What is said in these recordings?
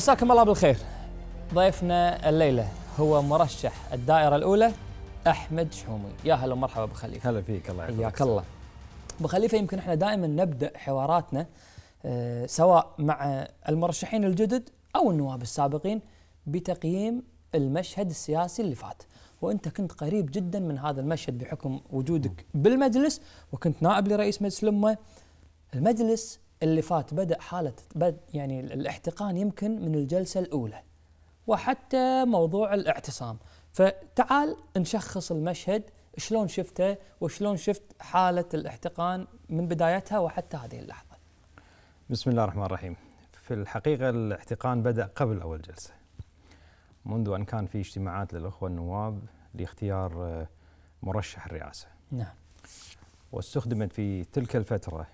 مساكم الله بالخير ضيفنا الليلة هو مرشح الدائرة الأولى أحمد شحومي يا هلا ومرحبا بخليفة خليفة هلا فيك الله يحفظك حياك الله بخليفة خليفة يمكن احنا دائما نبدأ حواراتنا آه، سواء مع المرشحين الجدد أو النواب السابقين بتقييم المشهد السياسي اللي فات وانت كنت قريب جدا من هذا المشهد بحكم وجودك بالمجلس وكنت نائب لرئيس مجلس الامه المجلس اللي فات بدا حاله بد يعني الاحتقان يمكن من الجلسه الاولى وحتى موضوع الاعتصام فتعال نشخص المشهد شلون شفته وشلون شفت حاله الاحتقان من بدايتها وحتى هذه اللحظه بسم الله الرحمن الرحيم في الحقيقه الاحتقان بدا قبل اول جلسه منذ ان كان في اجتماعات للاخوه النواب لاختيار آه، مرشح الرئاسه نعم واستخدمت في تلك الفتره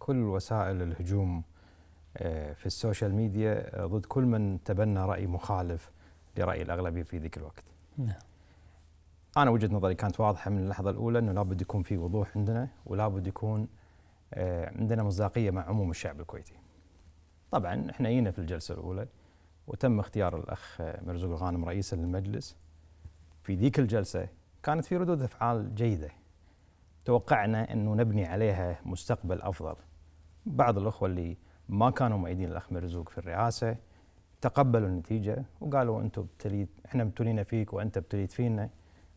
كل وسائل الهجوم آه، في السوشيال ميديا آه، ضد كل من تبنى راي مخالف لراي الاغلبيه في ذيك الوقت. نعم. انا وجهه نظري كانت واضحه من اللحظه الاولى انه لابد يكون في وضوح عندنا ولابد يكون آه، عندنا مصداقيه مع عموم الشعب الكويتي. طبعا احنا جينا في الجلسه الاولى وتم اختيار الاخ مرزوق الغانم رئيسا للمجلس. في ذيك الجلسه كانت في ردود افعال جيده. توقعنا انه نبني عليها مستقبل افضل. بعض الأخوة اللي ما كانوا مؤيدين الأخ مرزوق في الرئاسة تقبلوا النتيجة وقالوا أنتم ابتليت إحنا ابتلينا فيك وأنت ابتليت فينا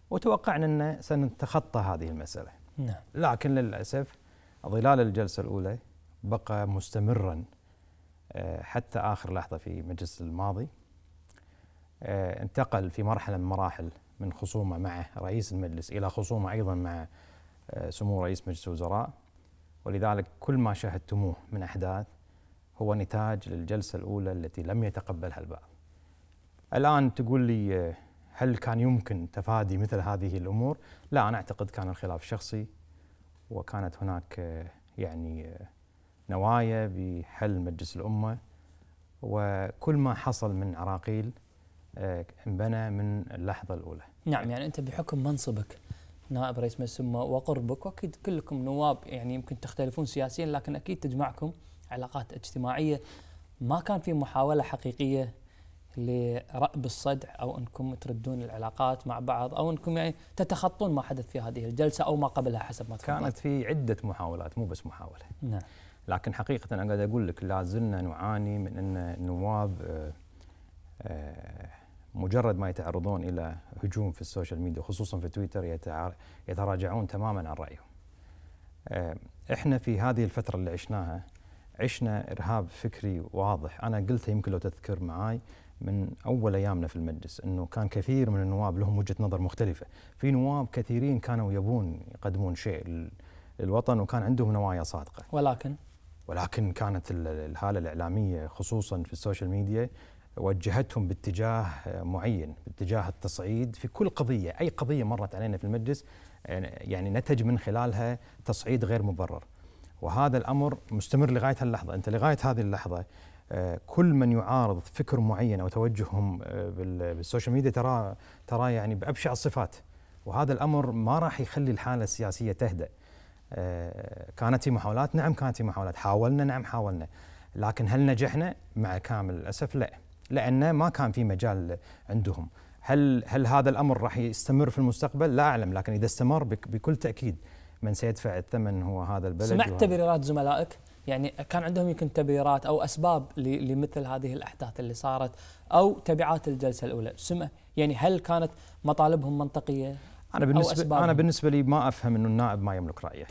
وتوقعنا أن سنتخطى هذه المسألة نعم. لكن للأسف ظلال الجلسة الأولى بقى مستمرا آه، حتى آخر لحظة في مجلس الماضي آه، انتقل في مرحلة من مراحل من خصومة مع رئيس المجلس إلى خصومة أيضا مع آه، سمو رئيس مجلس الوزراء ولذلك كل ما شاهدتموه من أحداث هو نتاج للجلسة الأولى التي لم يتقبلها البعض الآن تقول لي هل كان يمكن تفادي مثل هذه الأمور؟ لا أنا أعتقد كان الخلاف شخصي وكانت هناك يعني نوايا بحل مجلس الأمة وكل ما حصل من عراقيل انبنى من اللحظة الأولى نعم يعني أنت بحكم منصبك نائب رئيس مجلس وقربك واكيد كلكم نواب يعني يمكن تختلفون سياسيا لكن اكيد تجمعكم علاقات اجتماعيه ما كان في محاوله حقيقيه لرأب الصدع او انكم تردون العلاقات مع بعض او انكم يعني تتخطون ما حدث في هذه الجلسه او ما قبلها حسب ما تفضلت. كانت في عده محاولات مو بس محاوله. نعم. لكن حقيقه انا قاعد اقول لك لا زلنا نعاني من ان النواب آه آه مجرد ما يتعرضون الى هجوم في السوشيال ميديا خصوصا في تويتر يتراجعون تماما عن رايهم. آه، احنا في هذه الفتره اللي عشناها عشنا ارهاب فكري واضح، انا قلتها يمكن لو تذكر معاي من اول ايامنا في المجلس انه كان كثير من النواب لهم وجهه نظر مختلفه، في نواب كثيرين كانوا يبون يقدمون شيء للوطن وكان عندهم نوايا صادقه. ولكن ولكن كانت الهاله الاعلاميه خصوصا في السوشيال ميديا وجهتهم باتجاه معين باتجاه التصعيد في كل قضية أي قضية مرت علينا في المجلس يعني, يعني نتج من خلالها تصعيد غير مبرر وهذا الأمر مستمر لغاية اللحظة أنت لغاية هذه اللحظة آه، كل من يعارض فكر معين او توجههم آه، بالسوشيال ميديا ترى ترى يعني بابشع الصفات وهذا الامر ما راح يخلي الحاله السياسيه تهدأ آه، كانت في محاولات نعم كانت في محاولات حاولنا نعم حاولنا لكن هل نجحنا مع كامل الاسف لا لأنه ما كان في مجال عندهم هل هل هذا الامر راح يستمر في المستقبل؟ لا اعلم لكن اذا استمر بكل تاكيد من سيدفع الثمن هو هذا البلد سمعت وهذا تبريرات زملائك؟ يعني كان عندهم يمكن تبريرات او اسباب لمثل هذه الاحداث اللي صارت او تبعات الجلسه الاولى، سمع يعني هل كانت مطالبهم منطقيه؟ انا بالنسبه انا بالنسبه لي ما افهم انه النائب ما يملك رايه.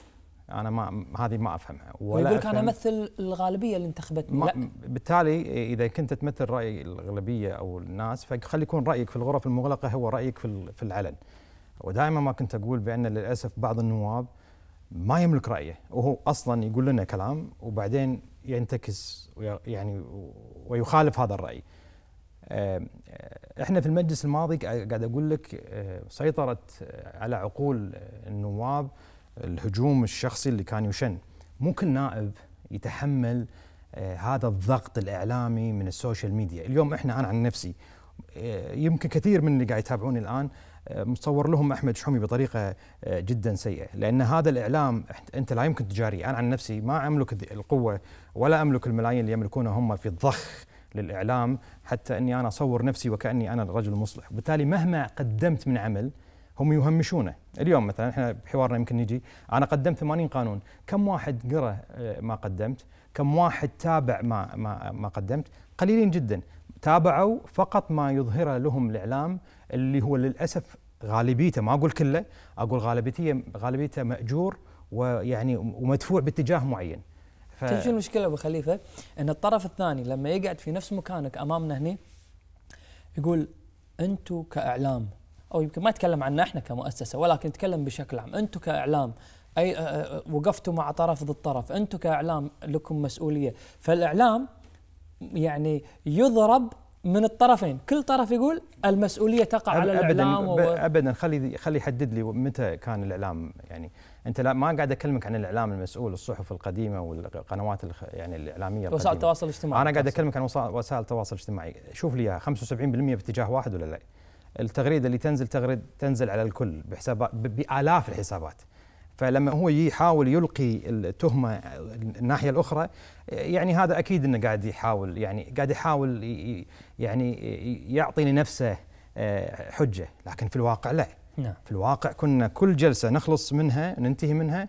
انا ما هذه ما افهمها ولا يقول لك انا امثل الغالبيه اللي انتخبتني لا بالتالي اذا كنت تمثل راي الغالبيه او الناس فخلي يكون رايك في الغرف المغلقه هو رايك في في العلن ودائما ما كنت اقول بان للاسف بعض النواب ما يملك رايه وهو اصلا يقول لنا كلام وبعدين ينتكس يعني ويخالف هذا الراي آه، احنا في المجلس الماضي قاعد اقول لك آه، سيطرت على عقول النواب الهجوم الشخصي اللي كان يشن مو كل نائب يتحمل آه، هذا الضغط الاعلامي من السوشيال ميديا اليوم احنا انا عن نفسي آه، يمكن كثير من اللي قاعد يتابعوني الان آه، مصور لهم احمد شحومي بطريقه جدا سيئه لان هذا الاعلام انت لا يمكن تجاريه انا عن نفسي ما املك القوه ولا املك الملايين اللي يملكونها هم في الضخ للاعلام حتى اني انا اصور نفسي وكاني انا الرجل المصلح وبالتالي مهما قدمت من عمل هم يهمشونه اليوم مثلا احنا بحوارنا يمكن نجي انا قدمت 80 قانون كم واحد قرأ آه، ما قدمت كم واحد تابع ما ما, ما قدمت قليلين جدا تابعوا فقط ما يظهره لهم الاعلام اللي هو للاسف غالبيته ما اقول كله اقول غالبيته غالبيته ماجور ويعني ومدفوع باتجاه معين ف... تدري المشكله ابو خليفه ان الطرف الثاني لما يقعد في نفس مكانك امامنا هنا يقول انتم كاعلام او يمكن ما اتكلم عنا احنا كمؤسسه ولكن اتكلم بشكل عام انتم كاعلام اي وقفتوا مع طرف ضد طرف انتم كاعلام لكم مسؤوليه فالاعلام يعني يضرب من الطرفين كل طرف يقول المسؤوليه تقع على الاعلام ابدا ابدا خلي خلي يحدد لي متى كان الاعلام يعني انت لا ما قاعد اكلمك عن الاعلام المسؤول الصحف القديمه والقنوات يعني الاعلاميه القديمة. وسائل التواصل الاجتماعي انا قاعد اكلمك عن وسائل التواصل الاجتماعي شوف لي 75% باتجاه واحد ولا لا التغريده اللي تنزل تغريد تنزل على الكل بحسابات بالاف الحسابات فلما هو يحاول يلقي التهمه الناحيه الاخرى يعني هذا اكيد انه قاعد يحاول يعني قاعد يحاول يعني يعطي لنفسه آه، حجه لكن في الواقع لا نعم. في الواقع كنا كل جلسه نخلص منها ننتهي منها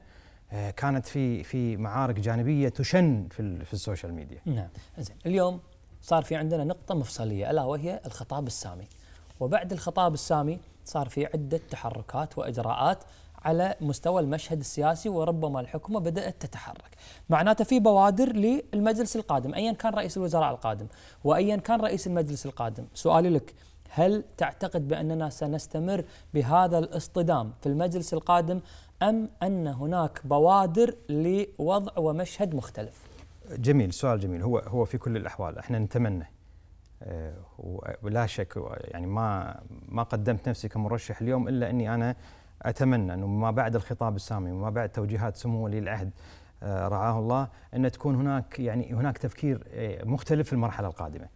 آه، كانت في في معارك جانبيه تشن في في السوشيال ميديا نعم زين اليوم صار في عندنا نقطه مفصليه الا وهي الخطاب السامي وبعد الخطاب السامي صار في عدة تحركات وإجراءات على مستوى المشهد السياسي وربما الحكومة بدأت تتحرك معناته في بوادر للمجلس القادم أيا كان رئيس الوزراء القادم وأيا كان رئيس المجلس القادم سؤالي لك هل تعتقد بأننا سنستمر بهذا الاصطدام في المجلس القادم أم أن هناك بوادر لوضع ومشهد مختلف؟ جميل سؤال جميل هو هو في كل الأحوال احنا نتمنى آه، ولا شك يعني ما ما قدمت نفسي كمرشح اليوم الا اني انا اتمنى انه ما بعد الخطاب السامي وما بعد توجيهات سمو ولي العهد آه، رعاه الله ان تكون هناك يعني هناك تفكير آه، مختلف في المرحله القادمه.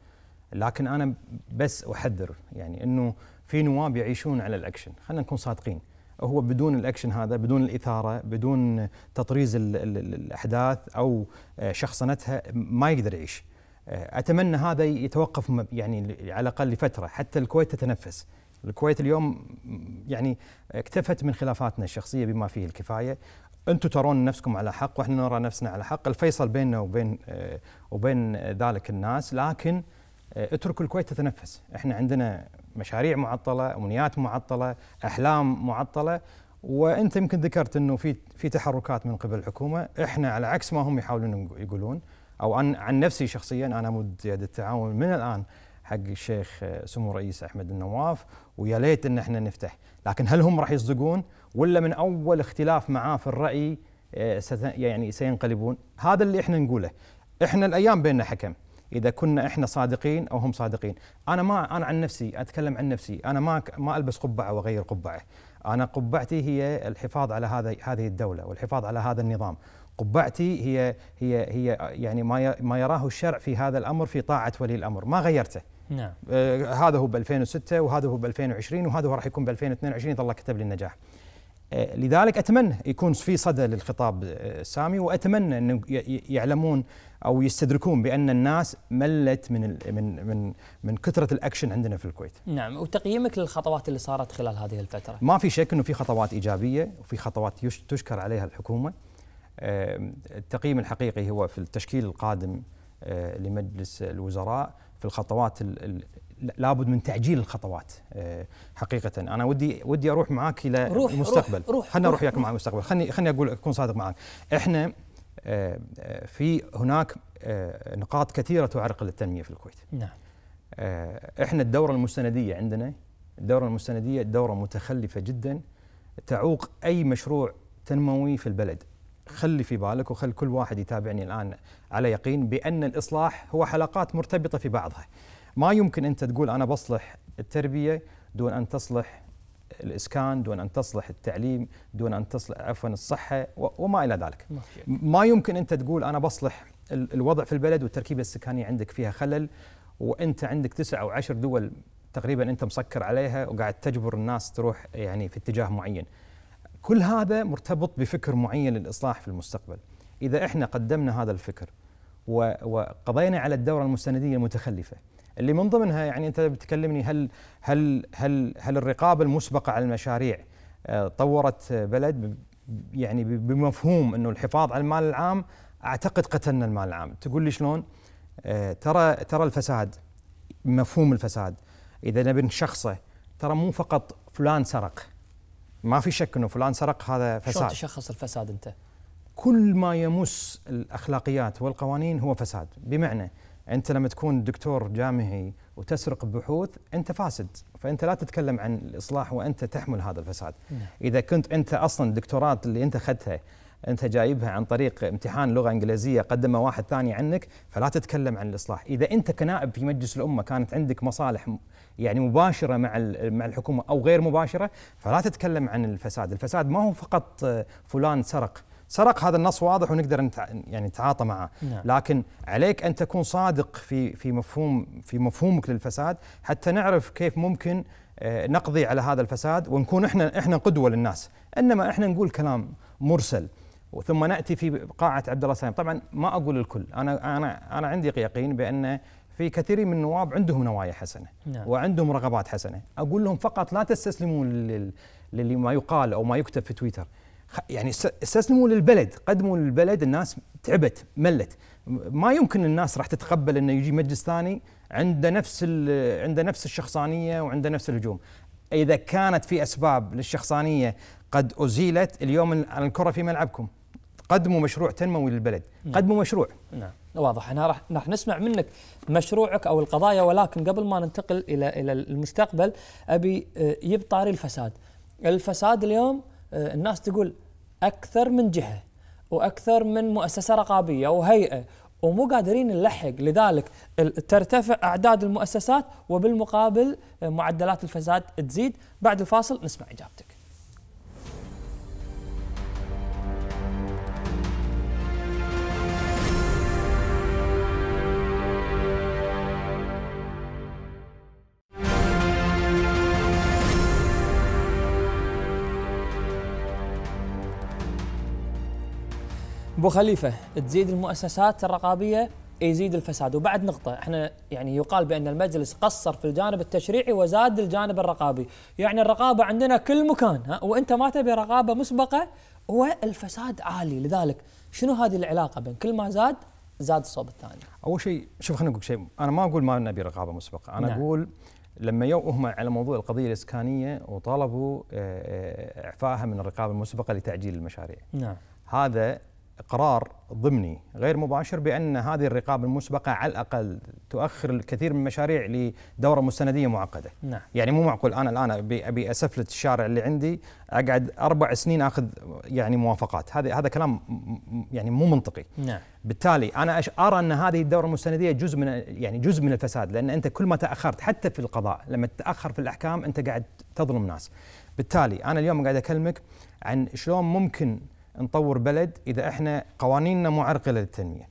لكن انا بس احذر يعني انه في نواب يعيشون على الاكشن، خلينا نكون صادقين. هو بدون الاكشن هذا بدون الاثاره بدون تطريز الاحداث او شخصنتها ما يقدر يعيش آه، اتمنى هذا يتوقف يعني على الاقل لفتره حتى الكويت تتنفس الكويت اليوم يعني اكتفت من خلافاتنا الشخصيه بما فيه الكفايه انتم ترون نفسكم على حق واحنا نرى نفسنا على حق الفيصل بيننا وبين آه، وبين ذلك الناس لكن آه، اتركوا الكويت تتنفس احنا عندنا مشاريع معطله امنيات معطله احلام معطله وانت يمكن ذكرت انه في في تحركات من قبل الحكومه احنا على عكس ما هم يحاولون يقولون او عن عن نفسي شخصيا انا مد يد التعاون من الان حق الشيخ آه، سمو رئيس احمد النواف ويا ليت ان احنا نفتح لكن هل هم راح يصدقون ولا من اول اختلاف معاه في الراي آه، يعني سينقلبون هذا اللي احنا نقوله احنا الايام بيننا حكم اذا كنا احنا صادقين او هم صادقين انا ما انا عن نفسي اتكلم عن نفسي انا ما ما البس قبعه واغير قبعه انا قبعتي هي الحفاظ على هذا هذه الدوله والحفاظ على هذا النظام قبعتي هي هي هي يعني ما ما يراه الشرع في هذا الامر في طاعه ولي الامر ما غيرته نعم آه هذا هو ب 2006 وهذا هو ب 2020 وهذا هو راح يكون ب 2022 اذا الله كتب لي النجاح آه لذلك اتمنى يكون في صدى للخطاب السامي آه، واتمنى ان يعلمون او يستدركون بان الناس ملت من من من من كثره الاكشن عندنا في الكويت. نعم وتقييمك للخطوات اللي صارت خلال هذه الفتره. ما في شك انه في خطوات ايجابيه وفي خطوات تشكر عليها الحكومه. آه، التقييم الحقيقي هو في التشكيل القادم آه، لمجلس الوزراء في الخطوات لابد من تعجيل الخطوات آه، حقيقه انا ودي ودي اروح معاك الى روح المستقبل روح خلينا نروح وياك مع المستقبل خلني خلني اقول اكون صادق معك احنا في هناك نقاط كثيره تعرقل التنميه في الكويت نعم احنا الدوره المستنديه عندنا الدوره المستنديه دوره متخلفه جدا تعوق اي مشروع تنموي في البلد خلي في بالك وخل كل واحد يتابعني الآن على يقين بأن الإصلاح هو حلقات مرتبطة في بعضها ما يمكن أنت تقول أنا بصلح التربية دون أن تصلح الاسكان دون ان تصلح التعليم دون ان تصلح عفوا الصحه وما الى ذلك ما يمكن انت تقول انا بصلح الوضع في البلد والتركيبه السكانيه عندك فيها خلل وانت عندك تسع او عشر دول تقريبا انت مسكر عليها وقاعد تجبر الناس تروح يعني في اتجاه معين كل هذا مرتبط بفكر معين للاصلاح في المستقبل اذا احنا قدمنا هذا الفكر وقضينا على الدوره المستنديه المتخلفه اللي من ضمنها يعني انت بتكلمني هل هل هل هل الرقابه المسبقه على المشاريع آه، طورت بلد يعني بمفهوم انه الحفاظ على المال العام اعتقد قتلنا المال العام تقول لي شلون آه، ترى ترى الفساد مفهوم الفساد اذا نبي نشخصه ترى مو فقط فلان سرق ما في شك انه فلان سرق هذا فساد شلون تشخص الفساد انت؟ كل ما يمس الاخلاقيات والقوانين هو فساد، بمعنى انت لما تكون دكتور جامعي وتسرق بحوث انت فاسد، فانت لا تتكلم عن الاصلاح وانت تحمل هذا الفساد. نعم. اذا كنت انت اصلا الدكتورات اللي انت اخذتها انت جايبها عن طريق امتحان لغه انجليزيه قدمه واحد ثاني عنك فلا تتكلم عن الاصلاح، اذا انت كنائب في مجلس الامه كانت عندك مصالح يعني مباشره مع مع الحكومه او غير مباشره فلا تتكلم عن الفساد، الفساد ما هو فقط فلان سرق سرق هذا النص واضح ونقدر نتع... يعني نتعاطى معه نعم. لكن عليك ان تكون صادق في في مفهوم في مفهومك للفساد حتى نعرف كيف ممكن آه، نقضي على هذا الفساد ونكون احنا احنا قدوه للناس انما احنا نقول كلام مرسل ثم ناتي في قاعه عبد الله سالم طبعا ما اقول الكل انا انا انا عندي يقين بان في كثير من النواب عندهم نوايا حسنه نعم. وعندهم رغبات حسنه اقول لهم فقط لا تستسلموا لما يقال او ما يكتب في تويتر يعني استسلموا للبلد قدموا للبلد الناس تعبت ملت ما يمكن الناس راح تتقبل انه يجي مجلس ثاني عنده نفس عنده نفس الشخصانيه وعنده نفس الهجوم اذا كانت في اسباب للشخصانيه قد أزيلت اليوم الكرة في ملعبكم قدموا مشروع تنموي للبلد قدموا مشروع نعم واضح احنا راح راح نسمع منك مشروعك او القضايا ولكن قبل ما ننتقل الى الى المستقبل ابي آه، يب طاري الفساد الفساد اليوم آه، الناس تقول اكثر من جهه واكثر من مؤسسه رقابيه وهيئه ومو قادرين نلحق لذلك ترتفع اعداد المؤسسات وبالمقابل آه، معدلات الفساد تزيد بعد الفاصل نسمع اجابتك ابو خليفه تزيد المؤسسات الرقابيه يزيد الفساد وبعد نقطة احنا يعني يقال بأن المجلس قصر في الجانب التشريعي وزاد الجانب الرقابي يعني الرقابة عندنا كل مكان ها وانت ما تبي رقابة مسبقة والفساد عالي لذلك شنو هذه العلاقة بين كل ما زاد زاد الصوب الثاني أول شيء شوف خلينا نقول شيء أنا ما أقول ما نبي رقابة مسبقة أنا نعم. أقول لما يوهم هم على موضوع القضية الإسكانية وطالبوا إعفائها آه، آه، من الرقابة المسبقة لتعجيل المشاريع نعم هذا إقرار ضمني غير مباشر بأن هذه الرقابة المسبقة على الأقل تؤخر الكثير من المشاريع لدورة مستندية معقدة نعم. يعني مو معقول أنا الآن أبي أسفلت الشارع اللي عندي أقعد أربع سنين أخذ يعني موافقات هذا هذا كلام يعني مو منطقي نعم. بالتالي أنا أرى أن هذه الدورة المستندية جزء من يعني جزء من الفساد لأن أنت كل ما تأخرت حتى في القضاء لما تتأخر في الأحكام أنت قاعد تظلم ناس بالتالي أنا اليوم قاعد أكلمك عن شلون ممكن نطور بلد إذا إحنا قوانيننا معرقلة للتنمية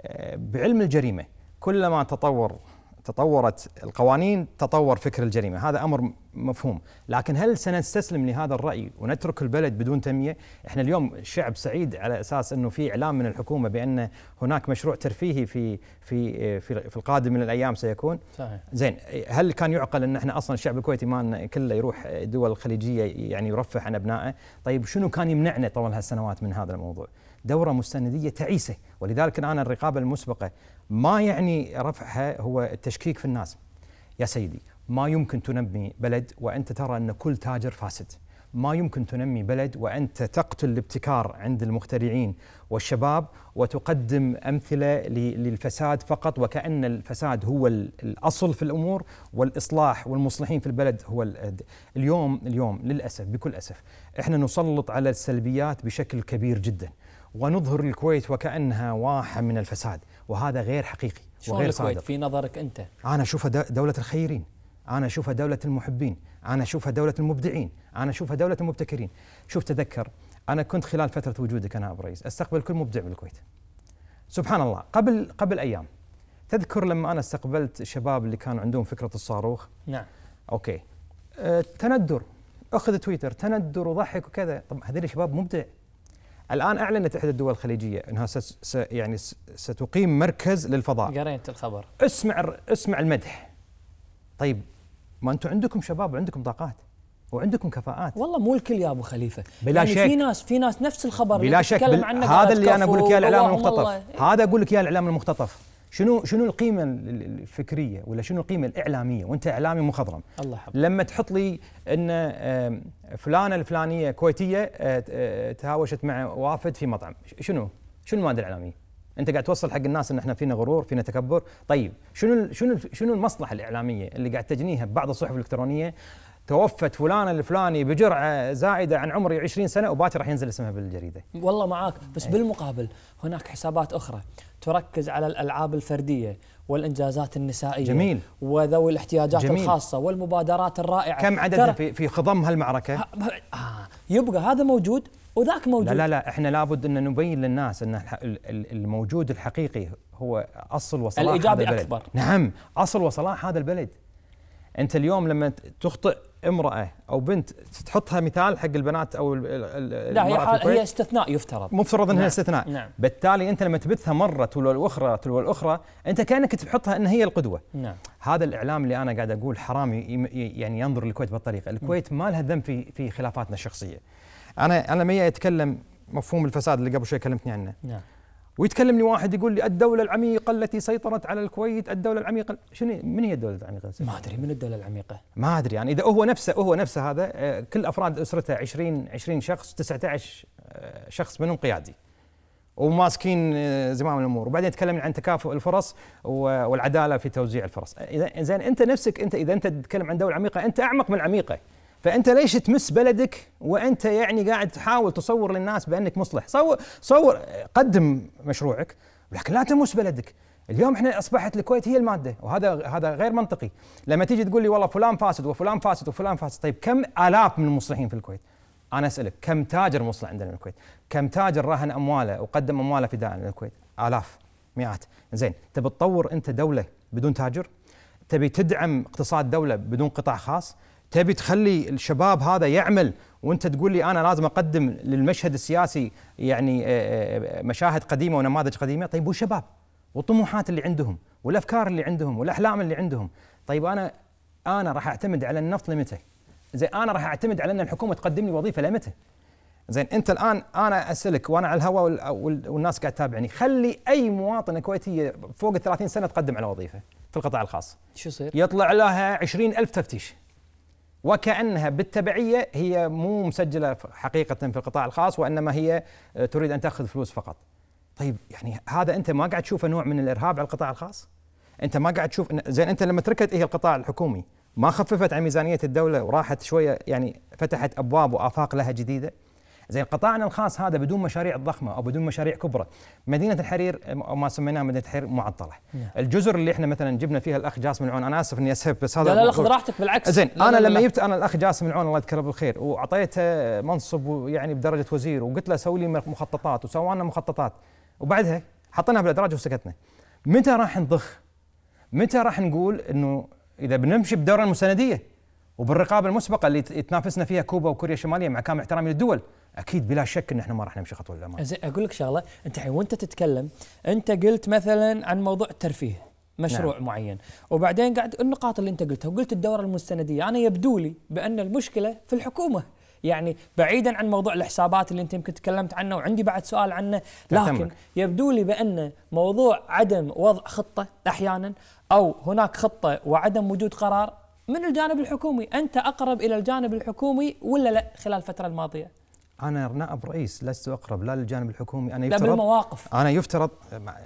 آه، بعلم الجريمة كلما تطور تطورت القوانين تطور فكر الجريمة هذا أمر مفهوم لكن هل سنستسلم لهذا الرأي ونترك البلد بدون تنمية إحنا اليوم شعب سعيد على أساس أنه في إعلام من الحكومة بأن هناك مشروع ترفيهي في في في, في القادم من الأيام سيكون صحيح. زين هل كان يعقل أن إحنا أصلا الشعب الكويتي ما كله يروح دول الخليجية يعني يرفه عن أبنائه طيب شنو كان يمنعنا طوال هالسنوات من هذا الموضوع دورة مستندية تعيسة ولذلك أنا الرقابة المسبقة ما يعني رفعها هو التشكيك في الناس يا سيدي ما يمكن تنمي بلد وانت ترى ان كل تاجر فاسد ما يمكن تنمي بلد وانت تقتل الابتكار عند المخترعين والشباب وتقدم امثله للفساد فقط وكان الفساد هو الاصل في الامور والاصلاح والمصلحين في البلد هو الأد. اليوم اليوم للاسف بكل اسف احنا نسلط على السلبيات بشكل كبير جدا ونظهر الكويت وكانها واحه من الفساد وهذا غير حقيقي وغير صادق في نظرك انت انا اشوفها دوله الخيرين انا اشوفها دوله المحبين انا اشوفها دوله المبدعين انا اشوفها دوله المبتكرين شوف تذكر انا كنت خلال فتره وجودك انا ابو رئيس استقبل كل مبدع بالكويت سبحان الله قبل قبل ايام تذكر لما انا استقبلت الشباب اللي كانوا عندهم فكره الصاروخ نعم اوكي أه تندر اخذ تويتر تندر وضحك وكذا طب هذول الشباب مبدع الان اعلنت احدى الدول الخليجيه انها س س يعني س ستقيم مركز للفضاء قريت الخبر اسمع اسمع المدح طيب ما انتم عندكم شباب وعندكم طاقات وعندكم كفاءات والله مو الكل يا ابو خليفه بلا يعني شك في ناس في ناس نفس الخبر بلا شك بل هذا اللي انا اقول لك اياه الاعلام المختطف هذا اقول لك اياه الاعلام المختطف شنو شنو القيمه الفكريه ولا شنو القيمه الاعلاميه وانت اعلامي مخضرم الله حب. لما تحط لي ان فلانه الفلانيه كويتيه آه، آه، تهاوشت مع وافد في مطعم شنو شنو الماده الاعلاميه انت قاعد توصل حق الناس ان احنا فينا غرور فينا تكبر طيب شنو شنو شنو المصلحه الاعلاميه اللي قاعد تجنيها ببعض الصحف الالكترونيه توفت فلان الفلاني بجرعه زائده عن عمري 20 سنه وباكر راح ينزل اسمها بالجريده. والله معاك بس إيه. بالمقابل هناك حسابات اخرى تركز على الالعاب الفرديه والانجازات النسائيه جميل وذوي الاحتياجات جميل الخاصه والمبادرات الرائعه كم عددها في في خضم هالمعركه؟ ها آه، يبقى هذا موجود وذاك موجود لا لا لا احنا لابد ان نبين للناس ان الموجود الحقيقي هو اصل وصلاح الايجابي هذا البلد. اكبر نعم اصل وصلاح هذا البلد انت اليوم لما تخطئ امراه او بنت تحطها مثال حق البنات او لا هي, هي استثناء يفترض مفترض انها نعم استثناء نعم بالتالي انت لما تبثها مره تلو الاخرى تلو الاخرى انت كانك تحطها ان هي القدوه نعم هذا الاعلام اللي انا قاعد اقول حرام يعني ينظر للكويت بالطريقه الكويت ما لها ذنب في في خلافاتنا الشخصيه انا انا ما اتكلم مفهوم الفساد اللي قبل شوي كلمتني عنه نعم ويتكلمني واحد يقول لي الدولة العميقة التي سيطرت على الكويت، الدولة العميقة، شنو من هي الدولة العميقة؟ ما ادري من الدولة العميقة؟ ما ادري يعني اذا هو نفسه هو نفسه هذا آه، كل افراد اسرته 20 20 شخص 19 آه، شخص منهم قيادي. وماسكين آه، زمام الامور، وبعدين يتكلم عن تكافؤ الفرص والعداله في توزيع الفرص، اذا زين انت نفسك انت اذا انت تتكلم عن دوله عميقه انت اعمق من العميقه. فانت ليش تمس بلدك وانت يعني قاعد تحاول تصور للناس بانك مصلح صور صور قدم مشروعك لكن لا تمس بلدك اليوم احنا اصبحت الكويت هي الماده وهذا هذا غير منطقي لما تيجي تقول لي والله فلان فاسد وفلان فاسد وفلان فاسد طيب كم الاف من المصلحين في الكويت انا اسالك كم تاجر مصلح عندنا في الكويت كم تاجر راهن امواله وقدم امواله فداء للكويت الاف مئات زين تبي تطور انت دوله بدون تاجر تبي تدعم اقتصاد دوله بدون قطاع خاص تبي تخلي الشباب هذا يعمل وانت تقول لي انا لازم اقدم للمشهد السياسي يعني آه، آه، مشاهد قديمه ونماذج قديمه طيب والشباب والطموحات اللي عندهم والافكار اللي عندهم والاحلام اللي عندهم طيب انا انا راح اعتمد على النفط لمتى زين انا راح اعتمد على ان الحكومه تقدم لي وظيفه لمتى زين انت الان انا اسالك وانا على الهواء والناس قاعد تتابعني خلي اي مواطنه كويتيه فوق ال 30 سنه تقدم على وظيفه في القطاع الخاص شو يصير يطلع لها 20000 تفتيش وكأنها بالتبعية هي مو مسجلة حقيقة في القطاع الخاص وإنما هي آه، تريد أن تأخذ فلوس فقط طيب يعني هذا أنت ما قاعد تشوفه نوع من الإرهاب على القطاع الخاص أنت ما قاعد تشوف زين أنت لما تركت هي القطاع الحكومي ما خففت عن ميزانية الدولة وراحت شوية يعني فتحت أبواب وآفاق لها جديدة زين قطاعنا الخاص هذا بدون مشاريع ضخمه او بدون مشاريع كبرى مدينه الحرير او ما سميناها مدينه الحرير معطله نعم. الجزر اللي احنا مثلا جبنا فيها الاخ جاسم العون انا اسف اني اسهب بس هذا لا لا خذ راحتك بالعكس زين انا لا لما جبت انا الاخ جاسم العون الله يذكره بالخير واعطيته منصب يعني بدرجه وزير وقلت له سوي لي مخططات وسوى لنا مخططات وبعدها حطيناها بالادراج وسكتنا متى راح نضخ متى راح نقول انه اذا بنمشي بدورة المسنديه وبالرقابه المسبقه اللي تنافسنا فيها كوبا وكوريا الشماليه مع كامل احترامي للدول اكيد بلا شك ان احنا ما راح نمشي خطوه للامام زين اقول لك شغله انت الحين وانت تتكلم انت قلت مثلا عن موضوع الترفيه مشروع نعم. معين وبعدين قاعد النقاط اللي انت قلتها وقلت الدوره المستنديه انا يبدو لي بان المشكله في الحكومه يعني بعيدا عن موضوع الحسابات اللي انت يمكن تكلمت عنه وعندي بعد سؤال عنه لكن يبدو لي بان موضوع عدم وضع خطه احيانا او هناك خطه وعدم وجود قرار من الجانب الحكومي أنت أقرب إلى الجانب الحكومي ولا لا خلال الفترة الماضية أنا نائب رئيس لست أقرب لا للجانب الحكومي أنا يفترض لا بالمواقف أنا يفترض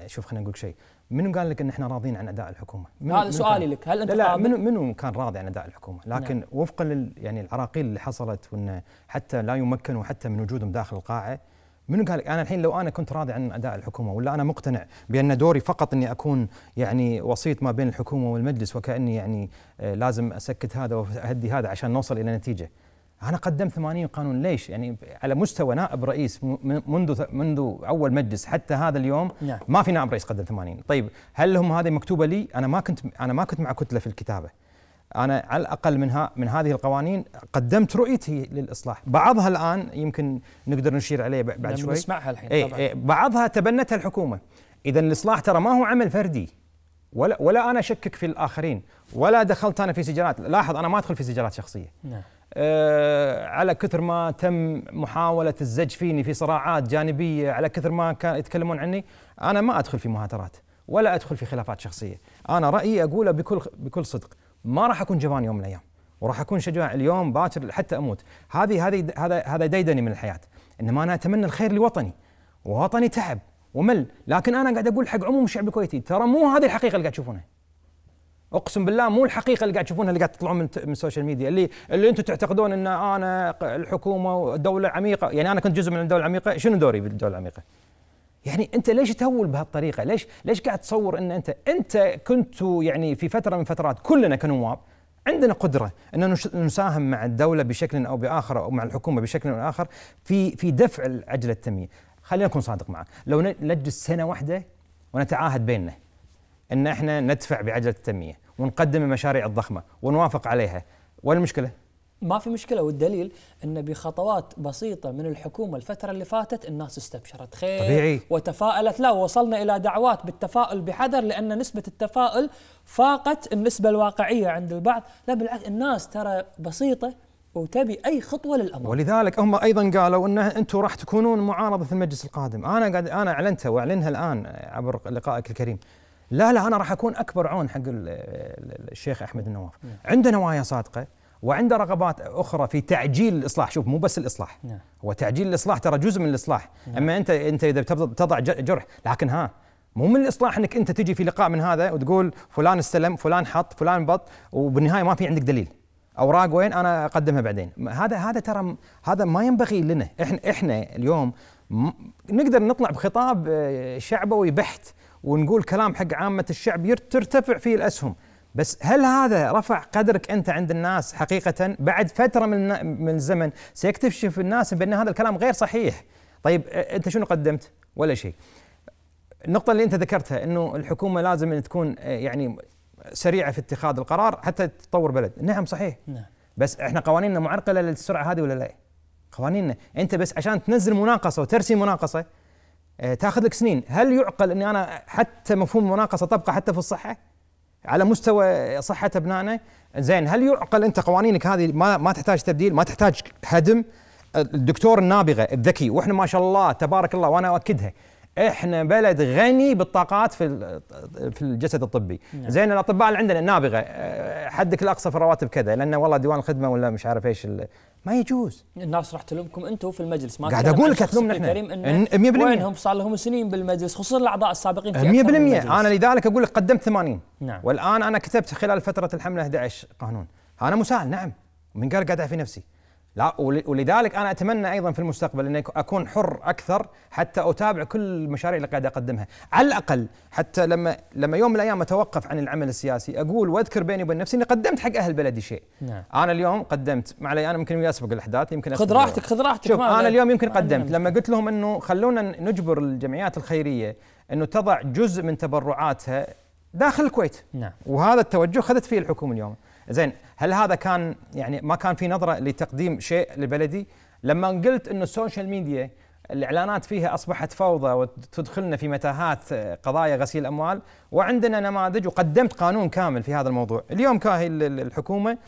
شوف خلينا نقول شيء منو قال لك ان احنا راضيين عن اداء الحكومه؟ هذا سؤالي لك هل انت لا, لا منو منو كان راضي عن اداء الحكومه؟ نعم. لكن نعم. وفقا لل يعني العراقيل اللي حصلت وان حتى لا يمكنوا حتى من وجودهم داخل القاعه من قال لك انا الحين لو انا كنت راضي عن اداء الحكومه ولا انا مقتنع بان دوري فقط اني اكون يعني وسيط ما بين الحكومه والمجلس وكاني يعني آه، لازم اسكت هذا واهدي هذا عشان نوصل الى نتيجه. انا قدمت 80 قانون ليش؟ يعني على مستوى نائب رئيس منذ منذ اول مجلس حتى هذا اليوم نعم. ما في نائب رئيس قدم 80، طيب هل هم هذه مكتوبه لي؟ انا ما كنت انا ما كنت مع كتله في الكتابه. انا على الاقل منها من هذه القوانين قدمت رؤيتي للاصلاح، بعضها الان يمكن نقدر نشير عليه بعد نعم، شوي نسمعها الحين إيه طبعا. إيه بعضها تبنتها الحكومه، اذا الاصلاح ترى ما هو عمل فردي ولا ولا انا اشكك في الاخرين، ولا دخلت انا في سجلات، لاحظ انا ما ادخل في سجلات شخصيه. نعم. أه على كثر ما تم محاولة الزج فيني في صراعات جانبية على كثر ما كان يتكلمون عني أنا ما أدخل في مهاترات ولا أدخل في خلافات شخصية أنا رأيي أقوله بكل, بكل صدق ما راح اكون جبان يوم من الايام وراح اكون شجاع اليوم باكر حتى اموت هذه هذه هذا هذا ديدني من الحياه انما انا اتمنى الخير لوطني ووطني تعب ومل لكن انا قاعد اقول حق عموم الشعب الكويتي ترى مو هذه الحقيقه اللي قاعد تشوفونها اقسم بالله مو الحقيقه اللي قاعد تشوفونها اللي قاعد تطلعون من, من السوشيال ميديا اللي اللي انتم تعتقدون ان انا الحكومه والدوله عميقه يعني انا كنت جزء من الدوله العميقه شنو دوري بالدوله العميقه يعني انت ليش تهول بهالطريقه؟ ليش ليش قاعد تصور ان انت انت كنت يعني في فتره من فترات كلنا كنواب عندنا قدره ان نساهم مع الدوله بشكل او باخر او مع الحكومه بشكل او اخر في في دفع عجله التنميه. خلينا نكون صادق معك، لو نجلس سنه واحده ونتعاهد بيننا ان احنا ندفع بعجله التنميه ونقدم المشاريع الضخمه ونوافق عليها، وين المشكله؟ ما في مشكله والدليل ان بخطوات بسيطه من الحكومه الفتره اللي فاتت الناس استبشرت خير طبيعي وتفائلت لا وصلنا الى دعوات بالتفاؤل بحذر لان نسبه التفاؤل فاقت النسبه الواقعيه عند البعض لا بالعكس الناس ترى بسيطه وتبي اي خطوه للامام ولذلك هم ايضا قالوا ان انتم راح تكونون معارضه في المجلس القادم انا قاعد انا اعلنتها واعلنها الان عبر لقائك الكريم لا لا انا راح اكون اكبر عون حق الشيخ احمد النواف نعم. عندنا نوايا صادقه وعنده رغبات اخرى في تعجيل الاصلاح شوف مو بس الاصلاح نعم. هو تعجيل الاصلاح ترى جزء من الاصلاح نعم. اما انت انت اذا تضع جرح لكن ها مو من الاصلاح انك انت تجي في لقاء من هذا وتقول فلان استلم فلان حط فلان بط وبالنهايه ما في عندك دليل اوراق وين انا اقدمها بعدين هذا هذا ترى هذا ما ينبغي لنا احنا احنا اليوم نقدر نطلع بخطاب آه، شعبوي بحت ونقول كلام حق عامه الشعب ترتفع فيه الاسهم بس هل هذا رفع قدرك انت عند الناس حقيقه بعد فتره من من الزمن سيكتشف الناس بان هذا الكلام غير صحيح طيب انت شنو قدمت ولا شيء النقطه اللي انت ذكرتها انه الحكومه لازم أن تكون يعني سريعه في اتخاذ القرار حتى تطور بلد نعم صحيح نعم. بس احنا قوانيننا معرقله للسرعه هذه ولا لا قوانيننا انت بس عشان تنزل مناقصه وترسي مناقصه تاخذ لك سنين هل يعقل اني انا حتى مفهوم المناقصه طبقه حتى في الصحه على مستوى صحه ابنائنا زين هل يعقل انت قوانينك هذه ما ما تحتاج تبديل ما تحتاج هدم الدكتور النابغه الذكي واحنا ما شاء الله تبارك الله وانا اؤكدها احنا بلد غني بالطاقات في في الجسد الطبي نعم. زين الاطباء اللي عندنا النابغه حدك الاقصى في الرواتب كذا لانه والله ديوان الخدمه ولا مش عارف ايش ما يجوز الناس راح تلومكم انتم في المجلس ما قاعد اقول لك تلومنا احنا كريم إن 100% وينهم صار لهم سنين بالمجلس خصوصا الاعضاء السابقين في 100% انا لذلك اقول لك قدمت 80 نعم والان انا كتبت خلال فتره الحمله 11 قانون انا مساءل نعم من قال قاعد في نفسي لا ولذلك انا اتمنى ايضا في المستقبل اني اكون حر اكثر حتى اتابع كل المشاريع اللي قاعد اقدمها، على الاقل حتى لما لما يوم من الايام اتوقف عن العمل السياسي اقول واذكر بيني وبين نفسي اني قدمت حق اهل بلدي شيء. نعم. انا اليوم قدمت ما علي انا ممكن اسبق الاحداث يمكن خذ راحتك خذ راحتك شوف انا اليوم يمكن قدمت لما قلت لهم انه خلونا نجبر الجمعيات الخيريه انه تضع جزء من تبرعاتها داخل الكويت. نعم. وهذا التوجه اخذت فيه الحكومه اليوم. زين هل هذا كان يعني ما كان في نظره لتقديم شيء لبلدي لما قلت انه السوشيال ميديا الاعلانات فيها اصبحت فوضى وتدخلنا في متاهات آه، قضايا غسيل اموال وعندنا نماذج وقدمت قانون كامل في هذا الموضوع اليوم كاهي الحكومه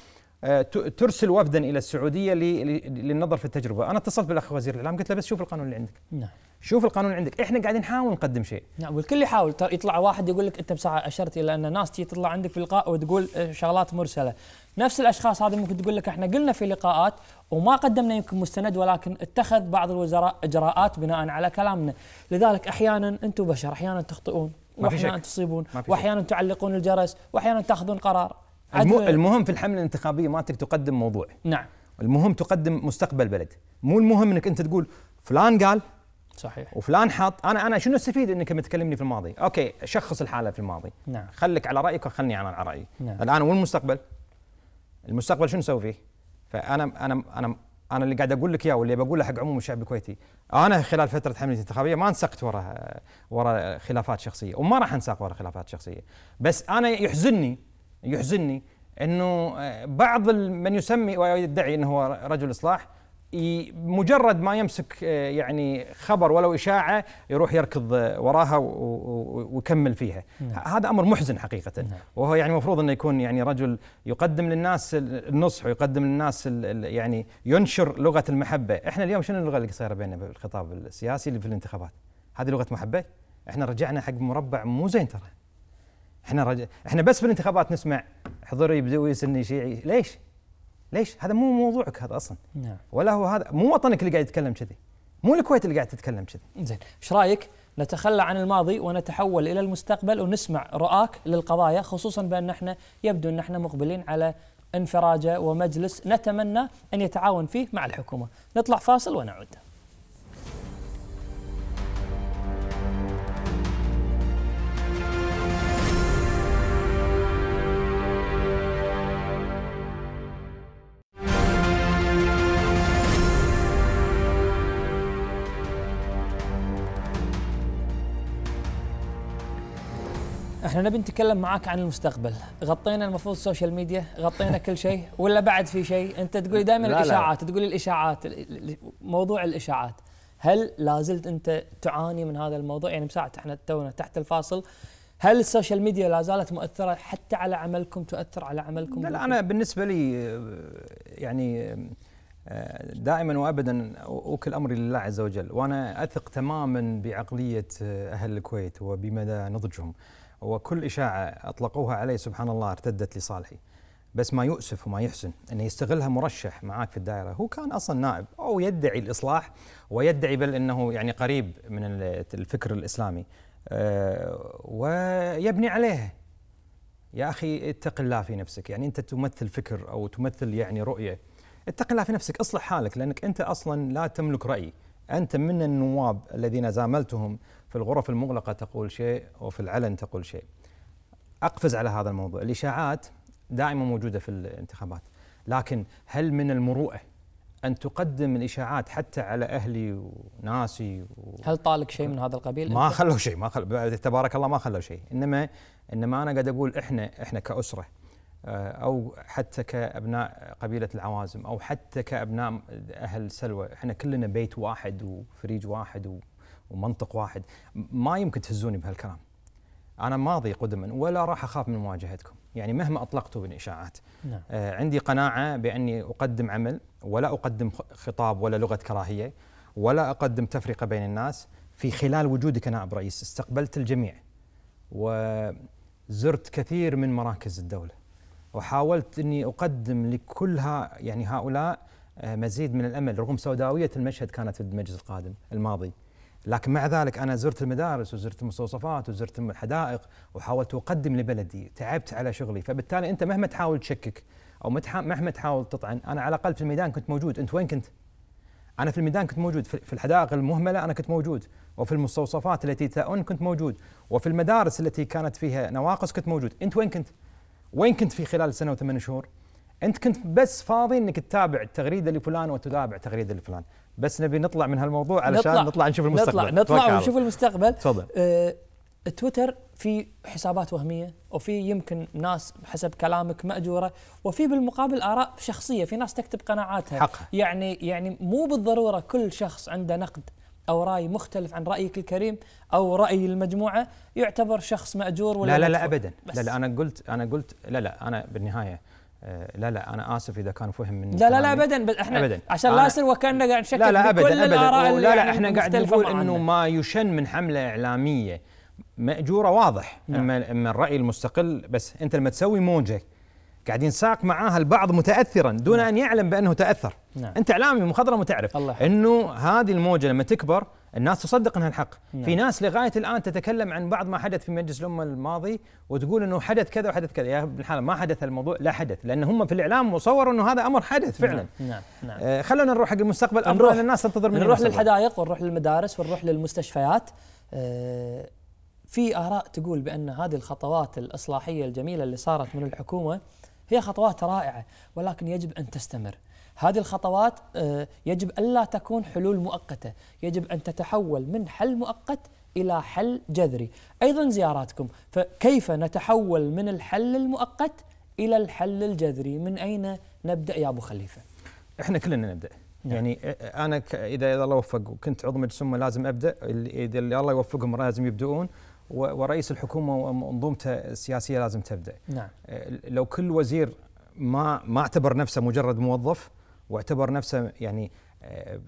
آه، ترسل وفدا الى السعوديه للنظر في التجربه انا اتصلت بالاخ وزير الاعلام قلت له بس شوف القانون اللي عندك نعم شوف القانون عندك احنا قاعدين نحاول نقدم شيء نعم والكل يحاول يطلع واحد يقول لك انت بساعه اشرت الى ان ناس تجي تطلع عندك في لقاء وتقول آه، شغلات مرسله نفس الاشخاص هذه ممكن تقول لك احنا قلنا في لقاءات وما قدمنا يمكن مستند ولكن اتخذ بعض الوزراء اجراءات بناء على كلامنا لذلك احيانا انتم بشر احيانا تخطئون واحيانا تصيبون واحيانا تعلقون الجرس واحيانا تاخذون قرار المهم في الحمله الانتخابيه ما تقدم موضوع نعم المهم تقدم مستقبل بلد مو المهم انك انت تقول فلان قال صحيح وفلان حط انا انا شنو استفيد انك متكلمني في الماضي؟ اوكي شخص الحاله في الماضي نعم خليك على رايك وخلني انا على رايي نعم. الان وين المستقبل؟ المستقبل شنو نسوي فيه؟ فانا انا انا انا اللي قاعد اقول لك اياه واللي بقوله حق عموم الشعب الكويتي انا خلال فتره حملتي الانتخابيه ما انسقت ورا ورا خلافات شخصيه وما راح انساق ورا خلافات شخصيه بس انا يحزنني يحزنني انه آه، بعض من يسمي ويدعي انه هو رجل اصلاح مجرد ما يمسك آه، يعني خبر ولو اشاعه يروح يركض آه، وراها ويكمل فيها هذا امر محزن حقيقه نعم. وهو يعني المفروض انه يكون يعني رجل يقدم للناس النصح ويقدم للناس يعني ينشر لغه المحبه احنا اليوم شنو اللغه اللي صايره بيننا بالخطاب السياسي اللي في الانتخابات هذه لغه محبه احنا رجعنا حق مربع مو زين ترى احنا رج... احنا بس بالانتخابات نسمع حضوري بدوي سني شيعي ليش ليش؟ هذا مو موضوعك هذا اصلا نعم ولا هو هذا مو وطنك اللي قاعد يتكلم كذي مو الكويت اللي قاعد تتكلم كذي زين ايش رايك نتخلى عن الماضي ونتحول الى المستقبل ونسمع رؤاك للقضايا خصوصا بان احنا يبدو ان احنا مقبلين على انفراجه ومجلس نتمنى ان يتعاون فيه مع الحكومه نطلع فاصل ونعود احنا نبي نتكلم معاك عن المستقبل غطينا المفروض السوشيال ميديا غطينا كل شيء ولا بعد في شيء انت تقول دائما الاشاعات تقول الاشاعات موضوع الاشاعات هل لازلت انت تعاني من هذا الموضوع يعني بساعة احنا تونا تحت الفاصل هل السوشيال ميديا لا زالت مؤثره حتى على عملكم تؤثر على عملكم لا, لا انا بالنسبه لي يعني دائما وابدا اوكل امري لله عز وجل وانا اثق تماما بعقليه اهل الكويت وبمدى نضجهم وكل إشاعة أطلقوها عليه سبحان الله ارتدت لصالحي بس ما يؤسف وما يحسن أنه يستغلها مرشح معاك في الدائرة هو كان أصلا نائب أو يدعي الإصلاح ويدعي بل أنه يعني قريب من الفكر الإسلامي آه، ويبني عليه يا أخي اتق الله في نفسك يعني أنت تمثل فكر أو تمثل يعني رؤية اتق الله في نفسك اصلح حالك لأنك أنت أصلا لا تملك رأي أنت من النواب الذين زاملتهم في الغرف المغلقة تقول شيء وفي العلن تقول شيء أقفز على هذا الموضوع الإشاعات دائما موجودة في الانتخابات لكن هل من المروءة أن تقدم الإشاعات حتى على أهلي وناسي و... هل طالك شيء من هذا القبيل؟ ما خلوا شيء ما خلو... تبارك الله ما خلوا شيء إنما إنما أنا قاعد أقول إحنا إحنا كأسرة آه، أو حتى كأبناء قبيلة العوازم أو حتى كأبناء أهل سلوى إحنا كلنا بيت واحد وفريج واحد و... ومنطق واحد ما يمكن تهزوني بهالكلام انا ماضي قدما ولا راح اخاف من مواجهتكم يعني مهما اطلقتوا من اشاعات نعم. آه عندي قناعه باني اقدم عمل ولا اقدم خطاب ولا لغه كراهيه ولا اقدم تفرقه بين الناس في خلال وجودي كنائب رئيس استقبلت الجميع وزرت كثير من مراكز الدوله وحاولت اني اقدم لكل ها يعني هؤلاء آه، مزيد من الامل رغم سوداويه المشهد كانت في المجلس القادم الماضي لكن مع ذلك انا زرت المدارس وزرت المستوصفات وزرت الحدائق وحاولت اقدم لبلدي، تعبت على شغلي، فبالتالي انت مهما تحاول تشكك او مهما تحاول تطعن، انا على الاقل في الميدان كنت موجود، انت وين كنت؟ انا في الميدان كنت موجود، في الحدائق المهمله انا كنت موجود، وفي المستوصفات التي تأن كنت موجود، وفي المدارس التي كانت فيها نواقص كنت موجود، انت وين كنت؟ وين كنت في خلال سنه وثمان شهور؟ انت كنت بس فاضي انك تتابع التغريده لفلان وتتابع تغريده لفلان، بس نبي نطلع من هالموضوع علشان نطلع, نطلع نشوف المستقبل نطلع نطلع ونشوف المستقبل تفضل آه تويتر في حسابات وهميه وفي يمكن ناس حسب كلامك ماجوره وفي بالمقابل اراء شخصيه في ناس تكتب قناعاتها حقها. يعني يعني مو بالضروره كل شخص عنده نقد او راي مختلف عن رايك الكريم او راي المجموعه يعتبر شخص ماجور ولا لا لا, لا ابدا لا لا انا قلت انا قلت لا لا انا بالنهايه آه، لا لا انا اسف اذا كان فهم من لا لا لا ابدا بس احنا أبداً عشان لا يصير وكاننا قاعد نشكك لا لا ابدا ابدا لا لا احنا قاعد نقول انه ما يشن من حمله اعلاميه ماجوره واضح نعم. اما اما الراي المستقل بس انت لما تسوي موجه قاعدين ساق معاها البعض متاثرا دون نعم. ان يعلم بانه تاثر نعم. انت اعلامي مخضرم وتعرف الله انه هذه الموجه لما تكبر الناس تصدق انها الحق نعم. في ناس لغايه الان تتكلم عن بعض ما حدث في مجلس الامه الماضي وتقول انه حدث كذا وحدث كذا يا ابن الحلال ما حدث الموضوع لا حدث لان هم في الاعلام وصوروا انه هذا امر حدث نعم، فعلا نعم نعم, آه خلونا نروح حق المستقبل امر الناس تنتظر من نروح للحدائق ونروح للمدارس ونروح للمستشفيات آه في اراء تقول بان هذه الخطوات الاصلاحيه الجميله اللي صارت من الحكومه هي خطوات رائعه ولكن يجب ان تستمر هذه الخطوات آه، يجب ألا تكون حلول مؤقتة يجب أن تتحول من حل مؤقت إلى حل جذري أيضا زياراتكم فكيف نتحول من الحل المؤقت إلى الحل الجذري من أين نبدأ يا أبو خليفة إحنا كلنا نبدأ نعم. يعني آه، آه، انا اذا الله وفق وكنت عضو مجلس امه لازم ابدا اذا الله يوفقهم لازم يبدؤون ورئيس الحكومه ومنظومته السياسيه لازم تبدا نعم. لو كل وزير ما ما اعتبر نفسه مجرد موظف واعتبر نفسه يعني آه،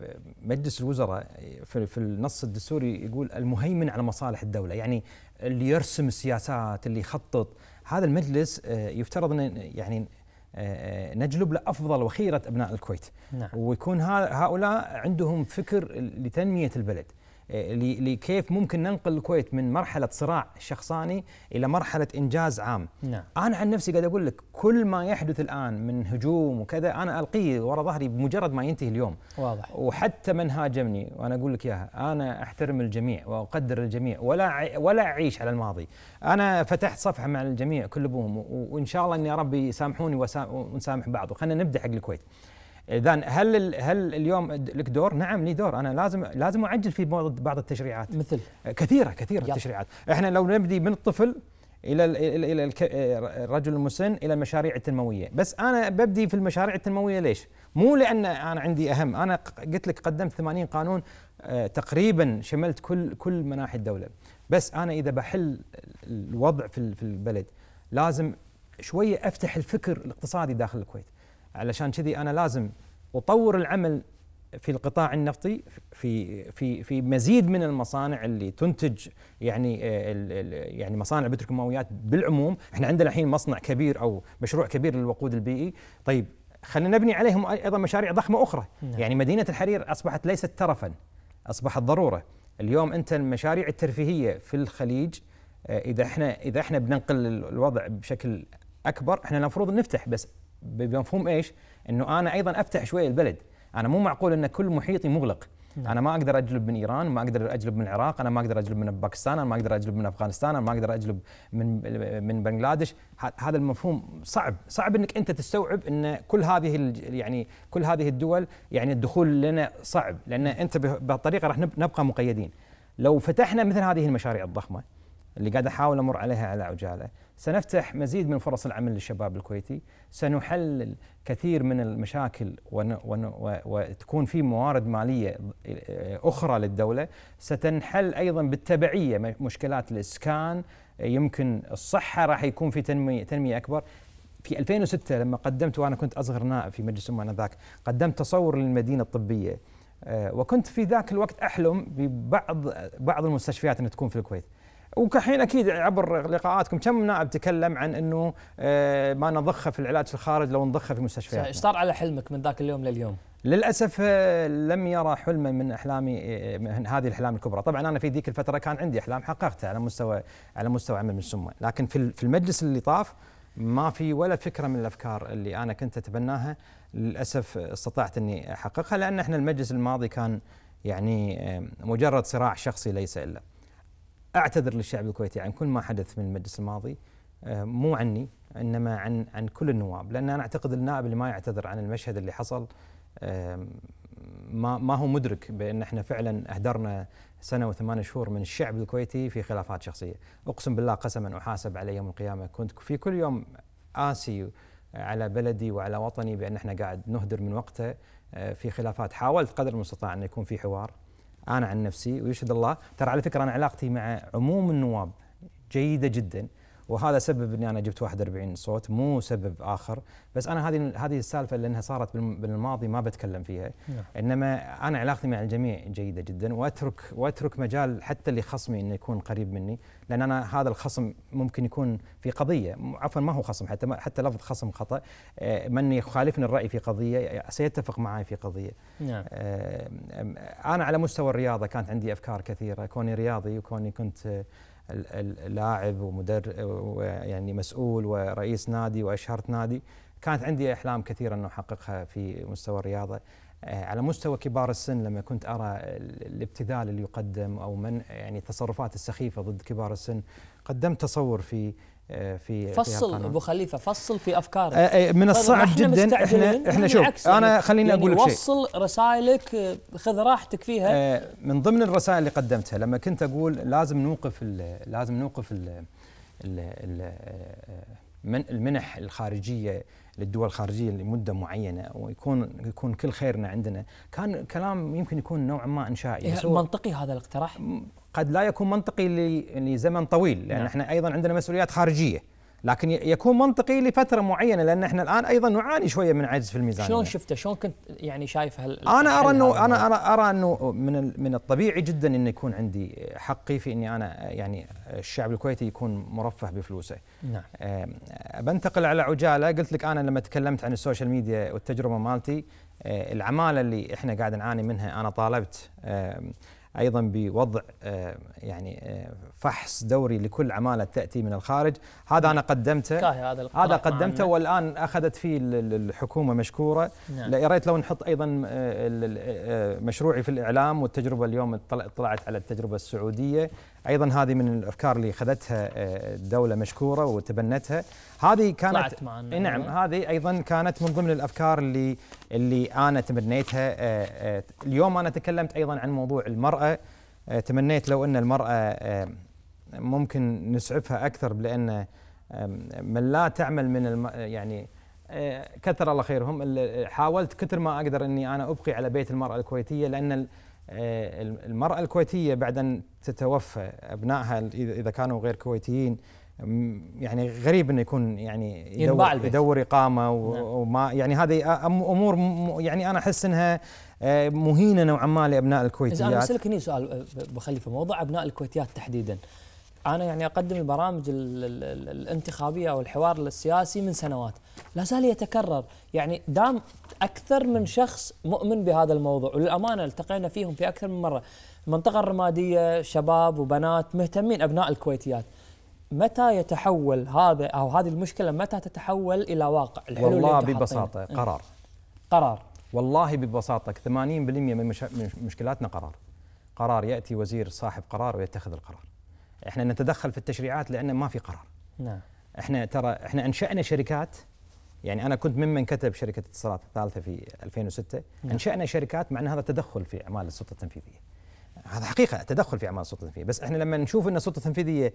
مجلس الوزراء في النص الدستوري يقول المهيمن على مصالح الدوله يعني اللي يرسم السياسات اللي يخطط هذا المجلس آه، يفترض ان يعني آه، نجلب له افضل وخيره ابناء الكويت نعم. ويكون هؤلاء عندهم فكر لتنميه البلد آه، لكيف ممكن ننقل الكويت من مرحله صراع شخصاني الى مرحله انجاز عام نعم. انا عن نفسي قاعد اقول لك كل ما يحدث الان من هجوم وكذا انا القيه وراء ظهري بمجرد ما ينتهي اليوم واضح وحتى من هاجمني وانا اقول لك اياها انا احترم الجميع واقدر الجميع ولا ولا اعيش على الماضي انا فتحت صفحه مع الجميع كل ابوهم وان شاء الله اني يا ربي يسامحوني ونسامح بعض وخلينا نبدا حق الكويت اذا هل هل اليوم لك دور؟ نعم لي دور انا لازم لازم اعجل في بعض التشريعات مثل كثيره كثيره يلا. التشريعات احنا لو نبدي من الطفل الى الى الرجل المسن الى المشاريع التنمويه، بس انا ببدي في المشاريع التنمويه ليش؟ مو لان انا عندي اهم، انا قلت لك قدمت 80 قانون آه، تقريبا شملت كل كل مناحي الدوله، بس انا اذا بحل الوضع في البلد لازم شويه افتح الفكر الاقتصادي داخل الكويت، علشان كذي انا لازم اطور العمل في القطاع النفطي في في في مزيد من المصانع اللي تنتج يعني آه، يعني مصانع بتروكيماويات بالعموم، احنا عندنا الحين مصنع كبير او مشروع كبير للوقود البيئي، طيب خلينا نبني عليهم ايضا مشاريع ضخمه اخرى، نعم. يعني مدينه الحرير اصبحت ليست ترفا اصبحت ضروره، اليوم انت المشاريع الترفيهيه في الخليج آه، اذا احنا اذا احنا بننقل الوضع بشكل اكبر احنا المفروض نفتح بس بمفهوم ايش؟ انه انا ايضا افتح شويه البلد، انا مو معقول ان كل محيطي مغلق، نعم. انا ما اقدر اجلب من ايران ما اقدر اجلب من العراق انا ما اقدر اجلب من باكستان انا ما اقدر اجلب من افغانستان انا ما اقدر اجلب من من بنغلاديش هذا المفهوم صعب صعب انك انت تستوعب ان كل هذه يعني كل هذه الدول يعني الدخول لنا صعب لان انت بهالطريقه راح نبقى مقيدين لو فتحنا مثل هذه المشاريع الضخمه اللي قاعد احاول امر عليها على عجاله سنفتح مزيد من فرص العمل للشباب الكويتي سنحلل كثير من المشاكل وتكون في موارد مالية آه، أخرى للدولة ستنحل أيضا بالتبعية مشكلات الإسكان يمكن الصحة راح يكون في تنمية, تنمية أكبر في 2006 لما قدمت وأنا كنت أصغر نائب في مجلس أمة ذاك قدمت تصور للمدينة الطبية آه، وكنت في ذاك الوقت أحلم ببعض بعض المستشفيات أن تكون في الكويت وكحين اكيد عبر لقاءاتكم كم نائب تكلم عن انه آه، ما نضخه في العلاج في الخارج لو نضخه في المستشفيات ايش صار على حلمك من ذاك اليوم لليوم؟ للاسف آه، لم يرى حلما من احلامي آه، من هذه الاحلام الكبرى، طبعا انا في ذيك الفتره كان عندي احلام حققتها على مستوى على مستوى عمل من السمه، لكن في المجلس اللي طاف ما في ولا فكره من الافكار اللي انا كنت اتبناها للاسف استطعت اني احققها لان احنا المجلس الماضي كان يعني مجرد صراع شخصي ليس الا. اعتذر للشعب الكويتي عن كل ما حدث من المجلس الماضي آه، مو عني انما عن عن كل النواب لان انا اعتقد النائب اللي ما يعتذر عن المشهد اللي حصل ما ما هو مدرك بان احنا فعلا اهدرنا سنه وثمان شهور من الشعب الكويتي في خلافات شخصيه، اقسم بالله قسما احاسب على يوم القيامه كنت في كل يوم اسي آه، على بلدي وعلى وطني بان احنا قاعد نهدر من وقته آه، في خلافات، حاولت قدر المستطاع ان يكون في حوار انا عن نفسي ويشهد الله ترى على فكره انا علاقتي مع عموم النواب جيده جدا وهذا سبب اني انا جبت 41 صوت مو سبب اخر بس انا هذه هذه السالفه لانها صارت بالماضي ما بتكلم فيها نعم. انما انا علاقتي مع الجميع جيده جدا واترك واترك مجال حتى لخصمي انه يكون قريب مني لان انا هذا الخصم ممكن يكون في قضيه عفوا ما هو خصم حتى حتى لفظ خصم خطا آه، من يخالفني الراي في قضيه سيتفق معي في قضيه نعم. آه، انا على مستوى الرياضه كانت عندي افكار كثيره كوني رياضي وكوني كنت لاعب ومدرب يعني مسؤول ورئيس نادي واشهرت نادي كانت عندي احلام كثيره انه احققها في مستوى الرياضه آه، على مستوى كبار السن لما كنت ارى الابتذال اللي يقدم او من يعني التصرفات السخيفه ضد كبار السن قدمت تصور في آه، في فصل في ابو خليفه فصل في افكارك آه، آه، من طيب، الصعب جدا احنا احنا شوف انا يعني خليني يعني اقول لك شيء وصل رسائلك خذ راحتك فيها من ضمن الرسائل اللي قدمتها لما كنت اقول لازم نوقف لازم نوقف ال ال ال المنح الخارجيه للدول الخارجيه لمده معينه ويكون يكون كل خيرنا عندنا كان كلام يمكن يكون نوعا ما انشائي منطقي هذا الاقتراح قد لا يكون منطقي لزمن طويل لان نعم. احنا ايضا عندنا مسؤوليات خارجيه لكن يكون منطقي لفتره معينه لان احنا الان ايضا نعاني شويه من عجز في الميزانيه. شلون شفته؟ شلون كنت يعني شايف هال انا ارى انه انا ارى ارى انه من من الطبيعي جدا انه يكون عندي حقي في اني انا يعني الشعب الكويتي يكون مرفه بفلوسه. نعم. بنتقل على عجاله، قلت لك انا لما تكلمت عن السوشيال ميديا والتجربه مالتي أه، العماله اللي احنا قاعد نعاني منها انا طالبت ايضا بوضع آه، يعني آه، فحص دوري لكل عماله تاتي من الخارج هذا انا قدمته هذا هذا قدمته والان اخذت فيه الحكومه مشكوره نعم. يا ريت لو نحط ايضا آه، مشروعي في الاعلام والتجربه اليوم طلعت على التجربه السعوديه ايضا هذه من الافكار اللي اخذتها الدوله آه، مشكوره وتبنتها هذه كانت نعم هذه ايضا كانت من ضمن الافكار اللي اللي انا تمنيتها آه، آه، اليوم انا تكلمت ايضا عن موضوع المراه تمنيت لو ان المراه ممكن نسعفها اكثر لان من لا تعمل من الم يعني كثر الله خيرهم حاولت كثر ما اقدر اني انا ابقي على بيت المراه الكويتيه لان آه، المرأة الكويتية بعد أن تتوفى أبنائها إذا كانوا غير كويتيين يعني غريب انه يكون يعني يدور, يدور اقامه نعم. وما يعني هذه امور يعني انا احس انها آه، مهينه نوعا ما لابناء الكويتيات. انا بسالك هني سؤال بخلي في موضوع ابناء الكويتيات تحديدا. انا يعني اقدم البرامج الانتخابيه او الحوار السياسي من سنوات لا زال يتكرر يعني دام اكثر من شخص مؤمن بهذا الموضوع وللامانه التقينا فيهم في اكثر من مره المنطقه الرماديه شباب وبنات مهتمين ابناء الكويتيات متى يتحول هذا او هذه المشكله متى تتحول الى واقع الحلول والله ببساطه إيه. قرار قرار والله ببساطه 80% من مشكلاتنا قرار قرار ياتي وزير صاحب قرار ويتخذ القرار احنا نتدخل في التشريعات لان ما في قرار نعم احنا ترى احنا انشانا شركات يعني انا كنت ممن كتب شركه اتصالات الثالثه في 2006 نعم. انشانا شركات مع ان هذا تدخل في اعمال السلطه التنفيذيه هذا حقيقه تدخل في اعمال السلطه التنفيذيه بس احنا لما نشوف ان السلطه التنفيذيه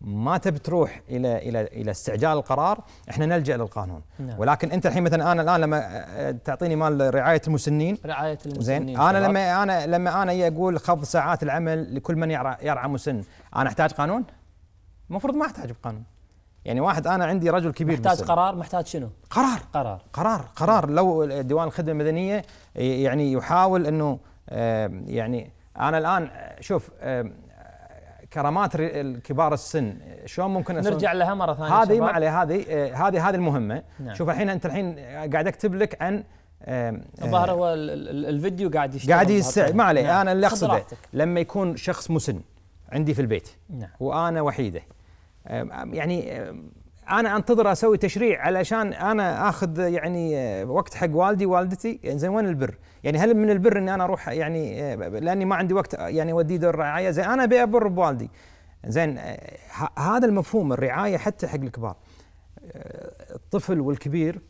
ما تبي تروح الى الى الى استعجال القرار احنا نلجا للقانون نعم. ولكن انت الحين مثلا انا الان لما آه، تعطيني مال رعايه المسنين رعايه المسنين زين انا لما انا لما انا اقول خفض ساعات العمل لكل من يرعى يرعى مسن انا احتاج قانون؟ المفروض ما احتاج بقانون يعني واحد انا عندي رجل كبير محتاج بالسن. قرار محتاج شنو؟ قرار قرار قرار قرار لو ديوان الخدمه المدنيه يعني يحاول انه يعني انا الان شوف كرامات الكبار السن شلون ممكن نرجع لها مره ثانيه هذه ما عليه هذه آه، هذه هذه المهمه نعم. شوف الحين انت الحين قاعد اكتب لك عن الظاهر آه، هو الفيديو قاعد يشتغل قاعد يسع ما عليه نعم. انا اللي اقصده لما يكون شخص مسن عندي في البيت نعم. وانا وحيده يعني انا انتظر اسوي تشريع علشان انا اخذ يعني أه، وقت حق والدي والدتي يعني زين وين البر؟ يعني هل من البر اني انا اروح يعني أه، لاني ما عندي وقت يعني اوديه دور رعايه زين انا ابي ابر بوالدي زين أه، هذا المفهوم الرعايه حتى حق الكبار الطفل والكبير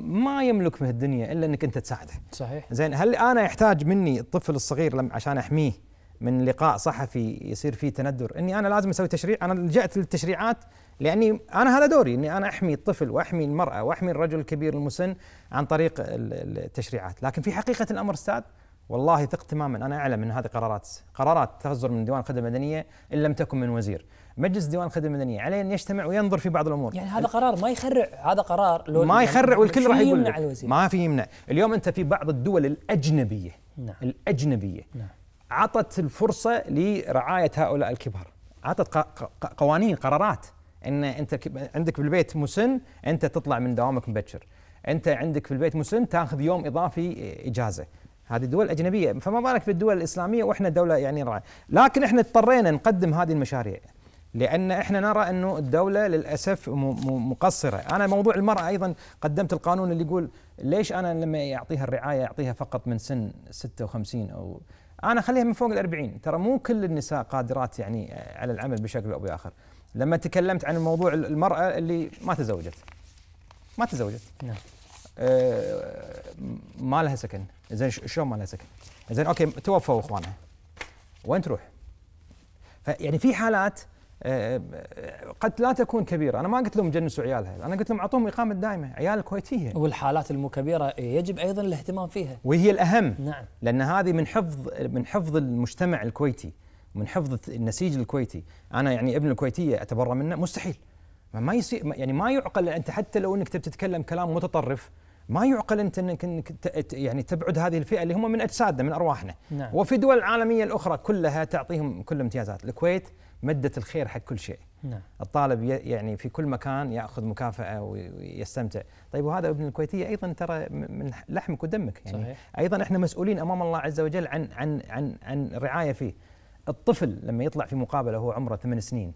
ما يملك من الدنيا الا انك انت تساعده صحيح زين هل انا يحتاج مني الطفل الصغير عشان احميه من لقاء صحفي يصير فيه تندر اني انا لازم اسوي تشريع انا لجأت للتشريعات لاني انا هذا دوري اني انا احمي الطفل واحمي المراه واحمي الرجل الكبير المسن عن طريق التشريعات، لكن في حقيقه الامر استاذ والله ثق تماما انا اعلم ان هذه قرارات قرارات تصدر من ديوان الخدمه المدنيه ان لم تكن من وزير، مجلس ديوان الخدمه المدنيه عليه ان يجتمع وينظر في بعض الامور يعني هذا قرار ما يخرع هذا قرار لو ما يعني يخرع والكل راح يقول ما في يمنع اليوم انت في بعض الدول الاجنبيه نعم. الاجنبيه نعم. عطت الفرصه لرعايه هؤلاء الكبار عطت قوانين قرارات ان انت عندك بالبيت مسن انت تطلع من دوامك مبكر انت عندك في البيت مسن تاخذ يوم اضافي اجازه هذه دول اجنبيه فما بالك بالدول الاسلاميه واحنا دوله يعني رعاية. لكن احنا اضطرينا نقدم هذه المشاريع لان احنا نرى انه الدوله للاسف مقصره، انا موضوع المراه ايضا قدمت القانون اللي يقول ليش انا لما يعطيها الرعايه يعطيها فقط من سن 56 او انا اخليها من فوق ال40 ترى مو كل النساء قادرات يعني آه، على العمل بشكل او باخر لما تكلمت عن موضوع المراه اللي ما تزوجت ما تزوجت نعم أه ما لها سكن زين شلون ما لها سكن زين اوكي توفوا اخوانها وين تروح فيعني في حالات آه، آه، قد لا تكون كبيره، انا ما قلت لهم جنسوا عيالها، انا قلت لهم اعطوهم اقامه دائمه، عيال كويتيه. والحالات كبيره يجب ايضا الاهتمام فيها. وهي الاهم. نعم. لان هذه من حفظ من حفظ المجتمع الكويتي، من حفظ النسيج الكويتي، انا يعني ابن الكويتيه اتبرى منه مستحيل. ما يصير يعني ما يعقل انت حتى لو انك تتكلم كلام متطرف ما يعقل انت انك يعني تبعد هذه الفئه اللي هم من اجسادنا من ارواحنا. نعم. وفي دول العالميه الاخرى كلها تعطيهم كل امتيازات، الكويت مده الخير حق كل شيء نعم. الطالب يعني في كل مكان ياخذ مكافاه ويستمتع طيب وهذا ابن الكويتيه ايضا ترى من لحمك ودمك يعني صحيح. ايضا احنا مسؤولين امام الله عز وجل عن عن عن عن الرعايه فيه الطفل لما يطلع في مقابله وهو عمره ثمان سنين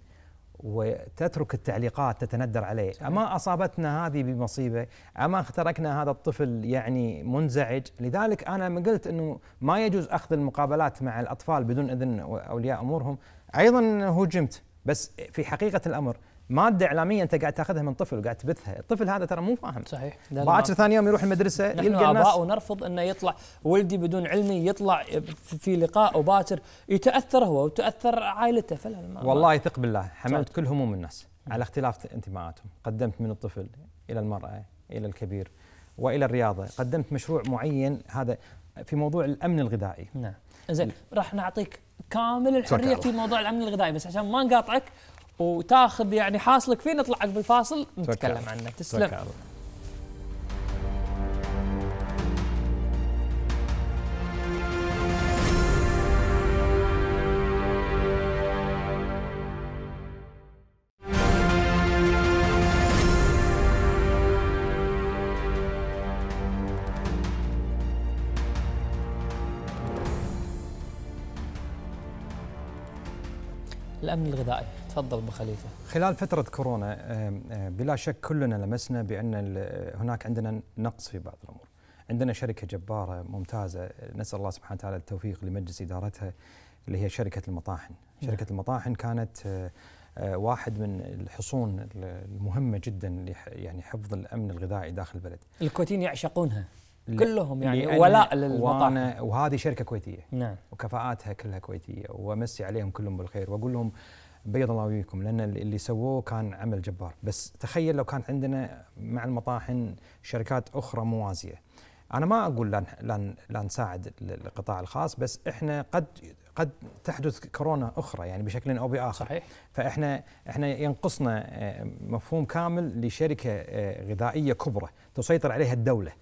وتترك التعليقات تتندر عليه صحيح. أما أصابتنا هذه بمصيبة أما اخترقنا هذا الطفل يعني منزعج لذلك أنا قلت أنه ما يجوز أخذ المقابلات مع الأطفال بدون إذن أولياء أمورهم ايضا هجمت بس في حقيقه الامر ماده اعلاميه انت قاعد تاخذها من طفل وقاعد تبثها، الطفل هذا ترى مو فاهم. صحيح. باكر ثاني يوم يروح المدرسه نحن يلقى الناس اباء ونرفض انه يطلع ولدي بدون علمي يطلع في لقاء وباكر يتاثر هو وتاثر عائلته فلا ما والله ثق بالله حملت صحيح. كل هموم الناس على اختلاف انتماءاتهم، قدمت من الطفل الى المراه الى الكبير والى الرياضه، قدمت مشروع معين هذا في موضوع الامن الغذائي. نعم. زين راح نعطيك كامل الحريه في موضوع الامن الغذائي بس عشان ما نقاطعك وتاخذ يعني حاصلك فيه نطلعك بالفاصل نتكلم عنه تسلم الأمن الغذائي تفضل أبو خليفة خلال فترة كورونا بلا شك كلنا لمسنا بأن هناك عندنا نقص في بعض الأمور عندنا شركة جبارة ممتازة نسأل الله سبحانه وتعالى التوفيق لمجلس إدارتها اللي هي شركة المطاحن نعم. شركة المطاحن كانت آه، آه، واحد من الحصون المهمه جدا يعني حفظ الامن الغذائي داخل البلد. الكويتيين يعشقونها. كلهم يعني ولاء للمطاعم وهذه شركه كويتيه نعم وكفاءاتها كلها كويتيه وامسي عليهم كلهم بالخير واقول لهم بيض الله وجهكم لان اللي سووه كان عمل جبار بس تخيل لو كانت عندنا مع المطاحن شركات اخرى موازيه انا ما اقول لا لا, لا نساعد القطاع الخاص بس احنا قد قد تحدث كورونا اخرى يعني بشكل او باخر صحيح فاحنا احنا ينقصنا آه، مفهوم كامل لشركه آه، غذائيه كبرى تسيطر عليها الدوله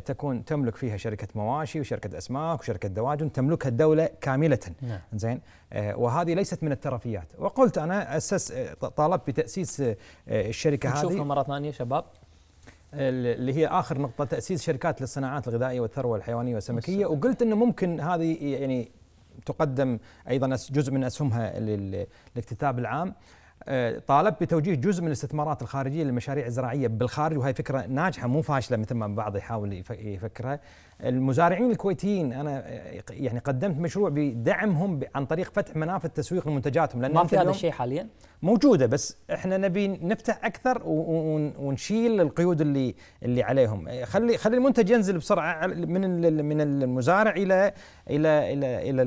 تكون تملك فيها شركه مواشي وشركه اسماك وشركه دواجن تملكها الدوله كامله نعم. زين آه، وهذه ليست من الترفيات وقلت انا اسس آه، طالبت بتاسيس آه، الشركه هذه نشوفها مره ثانيه شباب اللي هي اخر نقطه تاسيس شركات للصناعات الغذائيه والثروه الحيوانيه والسمكيه وقلت انه ممكن هذه يعني تقدم ايضا جزء من اسهمها للاكتتاب العام آه، طالب بتوجيه جزء من الاستثمارات الخارجيه للمشاريع الزراعيه بالخارج وهي فكره ناجحه مو فاشله مثل ما البعض يحاول يفكرها. المزارعين الكويتيين انا آه، يعني قدمت مشروع بدعمهم عن طريق فتح منافذ تسويق لمنتجاتهم لان ما في هذا الشيء حاليا؟ موجوده بس احنا نبي نفتح اكثر ونشيل القيود اللي اللي عليهم، آه، خلي خلي المنتج ينزل بسرعه من من المزارع الى الى الى الى, إلى,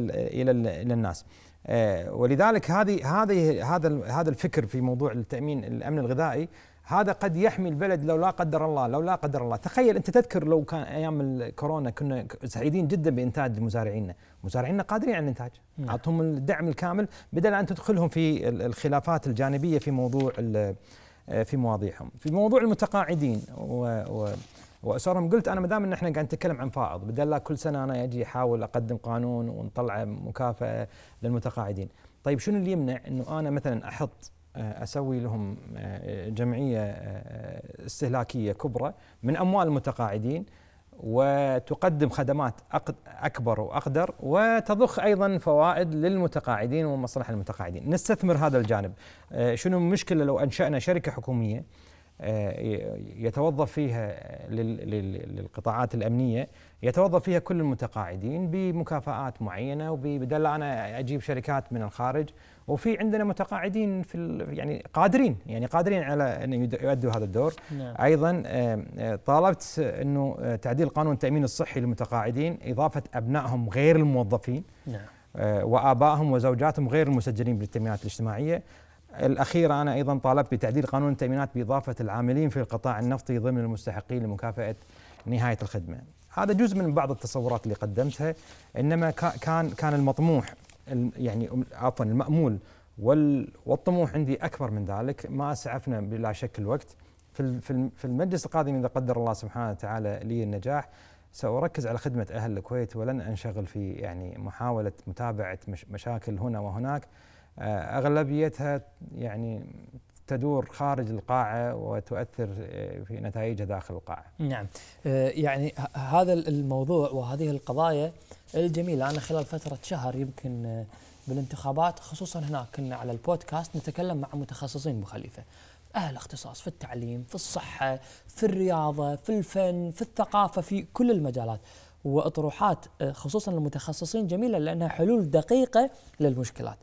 إلى, إلى الناس. آه، ولذلك هذه هذه هذا هذا الفكر في موضوع التامين الامن الغذائي هذا قد يحمي البلد لو لا قدر الله لو لا قدر الله تخيل انت تذكر لو كان ايام الكورونا كنا سعيدين جدا بانتاج مزارعينا مزارعينا قادرين على الانتاج نعم. اعطهم الدعم الكامل بدل ان تدخلهم في الخلافات الجانبيه في موضوع آه، في مواضيعهم في موضوع المتقاعدين و, و واسرهم قلت انا ما دام ان احنا قاعد نتكلم عن فائض بدل لا كل سنه انا اجي احاول اقدم قانون ونطلع مكافاه للمتقاعدين، طيب شنو اللي يمنع انه انا مثلا احط آه، اسوي لهم آه، جمعيه آه، استهلاكيه كبرى من اموال المتقاعدين وتقدم خدمات اكبر واقدر وتضخ ايضا فوائد للمتقاعدين ومصلحه المتقاعدين، نستثمر هذا الجانب، شنو المشكله لو انشانا شركه حكوميه آه، يتوظف فيها للقطاعات الامنيه يتوظف فيها كل المتقاعدين بمكافآت معينه وبدل انا اجيب شركات من الخارج وفي عندنا متقاعدين في يعني قادرين يعني قادرين على ان يؤدوا هذا الدور نعم. ايضا آه، طالبت انه آه، تعديل قانون التامين الصحي للمتقاعدين اضافه ابنائهم غير الموظفين نعم. وابائهم وزوجاتهم غير المسجلين بالتأمينات الاجتماعيه الأخيرة أنا أيضا طالبت بتعديل قانون التأمينات بإضافة العاملين في القطاع النفطي ضمن المستحقين لمكافأة نهاية الخدمة هذا جزء من بعض التصورات اللي قدمتها إنما كان كان المطموح يعني عفوا المأمول والطموح عندي أكبر من ذلك ما أسعفنا بلا شك الوقت في المجلس القادم إذا قدر الله سبحانه وتعالى لي النجاح سأركز على خدمة أهل الكويت ولن أنشغل في يعني محاولة متابعة مشاكل هنا وهناك آه، اغلبيتها يعني تدور خارج القاعة وتؤثر آه، في نتائجها داخل القاعة نعم آه، يعني هذا الموضوع وهذه القضايا الجميلة أنا خلال فترة شهر يمكن بالانتخابات خصوصا هناك كنا على البودكاست نتكلم مع متخصصين بخليفة أهل اختصاص في التعليم في الصحة في الرياضة في الفن في الثقافة في كل المجالات وأطروحات خصوصا المتخصصين جميلة لأنها حلول دقيقة للمشكلات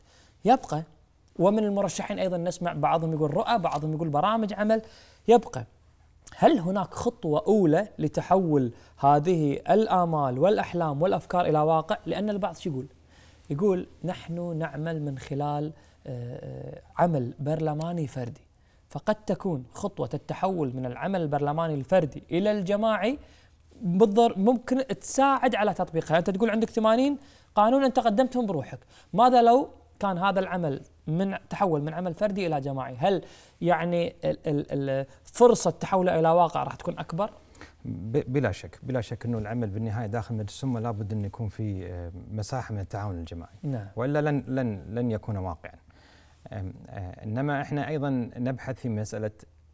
يبقى ومن المرشحين ايضا نسمع بعضهم يقول رؤى بعضهم يقول برامج عمل يبقى هل هناك خطوه اولى لتحول هذه الامال والاحلام والافكار الى واقع لان البعض شو يقول يقول نحن نعمل من خلال آه، عمل برلماني فردي فقد تكون خطوه التحول من العمل البرلماني الفردي الى الجماعي بالضر ممكن تساعد على تطبيقها انت تقول عندك 80 قانون انت قدمتهم بروحك ماذا لو كان هذا العمل من تحول من عمل فردي الى جماعي هل يعني فرصه تحوله الى واقع راح تكون اكبر بلا شك بلا شك انه العمل بالنهايه داخل مجلس الامه لابد ان يكون في آه، مساحه من التعاون الجماعي نعم. والا لن لن لن يكون واقعا آه، انما احنا ايضا نبحث في مساله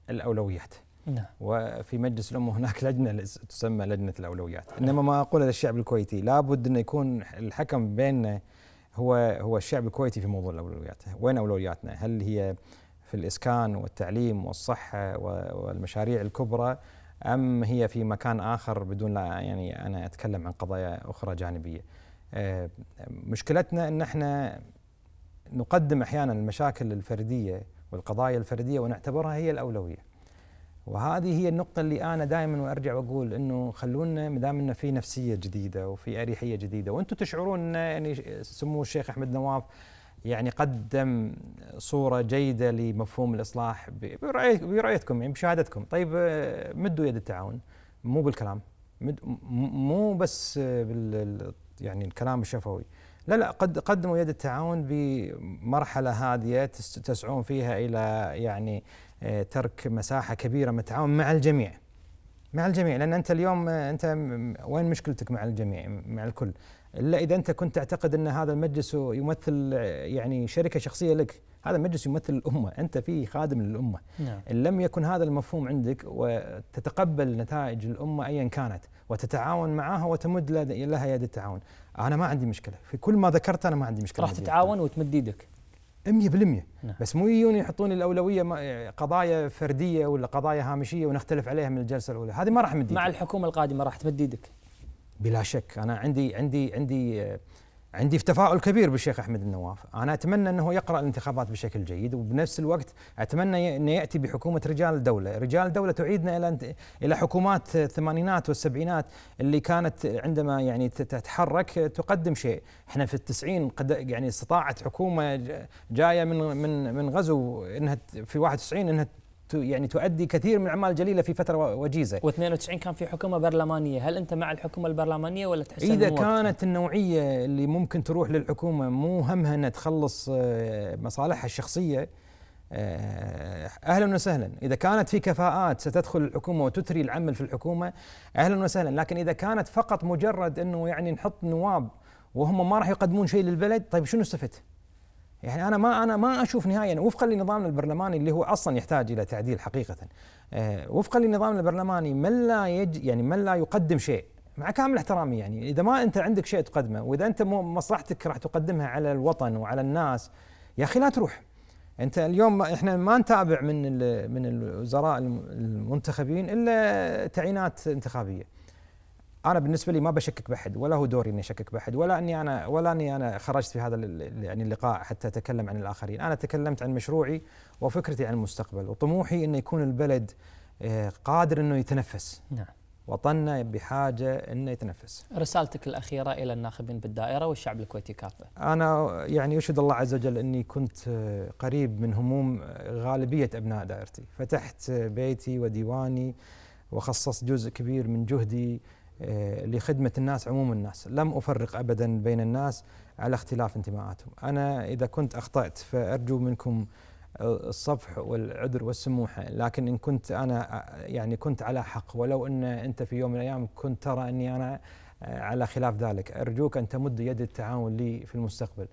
الاولويات نعم. وفي مجلس الامه هناك لجنه تسمى لجنه الاولويات انما ما اقوله للشعب الكويتي لابد انه يكون الحكم بيننا هو هو الشعب الكويتي في موضوع الاولويات، وين اولوياتنا؟ هل هي في الاسكان والتعليم والصحه والمشاريع الكبرى ام هي في مكان اخر بدون لا يعني انا اتكلم عن قضايا اخرى جانبيه. آه، مشكلتنا ان احنا نقدم احيانا المشاكل الفرديه والقضايا الفرديه ونعتبرها هي الاولويه. وهذه هي النقطة اللي أنا دائما وأرجع وأقول إنه خلونا ما دام إنه في نفسية جديدة وفي أريحية جديدة وأنتم تشعرون إنه يعني سمو الشيخ أحمد نواف يعني قدم صورة جيدة لمفهوم الإصلاح برأيتكم يعني بشهادتكم طيب آه، مدوا يد التعاون مو بالكلام مو بس بال يعني الكلام الشفوي لا لا قد قدموا يد التعاون بمرحلة هادية تسعون فيها إلى يعني ترك مساحه كبيره من التعاون مع الجميع مع الجميع لان انت اليوم آه، انت وين مشكلتك مع الجميع مع الكل الا اذا انت كنت تعتقد ان هذا المجلس يمثل آه، يعني شركه شخصيه لك هذا المجلس يمثل الامه انت فيه خادم للامه نعم. ان لم يكن هذا المفهوم عندك وتتقبل نتائج الامه ايا كانت وتتعاون معها وتمد لها يد التعاون انا ما عندي مشكله في كل ما ذكرت انا ما عندي مشكله راح تتعاون وتمد ايدك 100% نعم. بس مو يجون يحطون الاولويه قضايا فرديه ولا قضايا هامشيه ونختلف عليها من الجلسه الاولى هذه ما راح مديك مع الحكومه القادمه راح تمديدك بلا شك انا عندي عندي عندي آه عندي تفاؤل كبير بالشيخ احمد النواف، انا اتمنى انه يقرا الانتخابات بشكل جيد وبنفس الوقت اتمنى انه ياتي بحكومه رجال دوله، رجال دوله تعيدنا الى الى حكومات الثمانينات والسبعينات اللي كانت عندما يعني تتحرك تقدم شيء، احنا في التسعين قد يعني استطاعت حكومه جايه من من من غزو انها في 91 انها يعني تؤدي كثير من الاعمال الجليله في فتره وجيزه و92 كان في حكومه برلمانيه هل انت مع الحكومه البرلمانيه ولا تحس اذا كانت النوعيه اللي ممكن تروح للحكومه مو همها انها تخلص آه، مصالحها الشخصيه آه، اهلا وسهلا اذا كانت في كفاءات ستدخل الحكومه وتثري العمل في الحكومه اهلا وسهلا لكن اذا كانت فقط مجرد انه يعني نحط نواب وهم ما راح يقدمون شيء للبلد طيب شنو استفدت يعني انا ما انا ما اشوف نهائيا وفقا لنظامنا البرلماني اللي هو اصلا يحتاج الى تعديل حقيقه آه، وفقا لنظامنا البرلماني من لا يج يعني من لا يقدم شيء مع كامل احترامي يعني اذا ما انت عندك شيء تقدمه واذا انت مصلحتك راح تقدمها على الوطن وعلى الناس يا اخي لا تروح انت اليوم احنا ما نتابع من من الوزراء المنتخبين الا تعيينات انتخابيه انا بالنسبه لي ما بشكك باحد ولا هو دوري اني اشكك باحد ولا اني انا ولا اني انا خرجت في هذا يعني اللقاء حتى اتكلم عن الاخرين، انا تكلمت عن مشروعي وفكرتي عن المستقبل وطموحي انه يكون البلد آه، قادر انه يتنفس. نعم. وطننا بحاجه انه يتنفس. رسالتك الاخيره الى الناخبين بالدائره والشعب الكويتي كافه. انا يعني اشهد الله عز وجل اني كنت آه، قريب من هموم آه، غالبيه ابناء دائرتي، فتحت بيتي وديواني وخصصت جزء كبير من جهدي آه، لخدمة الناس عموم الناس لم أفرق أبدا بين الناس على اختلاف انتماءاتهم أنا إذا كنت أخطأت فأرجو منكم الصفح والعذر والسموحة لكن إن كنت أنا يعني كنت على حق ولو أن أنت في يوم من الأيام كنت ترى أني أنا آه، على خلاف ذلك أرجوك أن تمد يد التعاون لي في المستقبل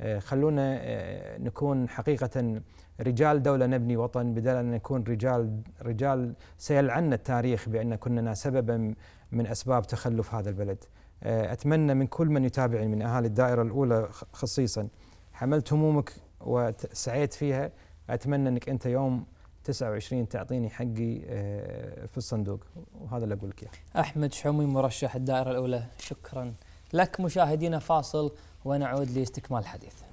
آه، خلونا نكون حقيقة رجال دولة نبني وطن بدل أن نكون رجال رجال سيلعن التاريخ بأن كنا سببا من اسباب تخلف هذا البلد. آه، اتمنى من كل من يتابعني من اهالي الدائره الاولى خصيصا حملت همومك وسعيت فيها اتمنى انك انت يوم 29 تعطيني حقي آه، في الصندوق وهذا اللي اقول لك اياه. احمد شحومي مرشح الدائره الاولى شكرا لك مشاهدينا فاصل ونعود لاستكمال الحديث.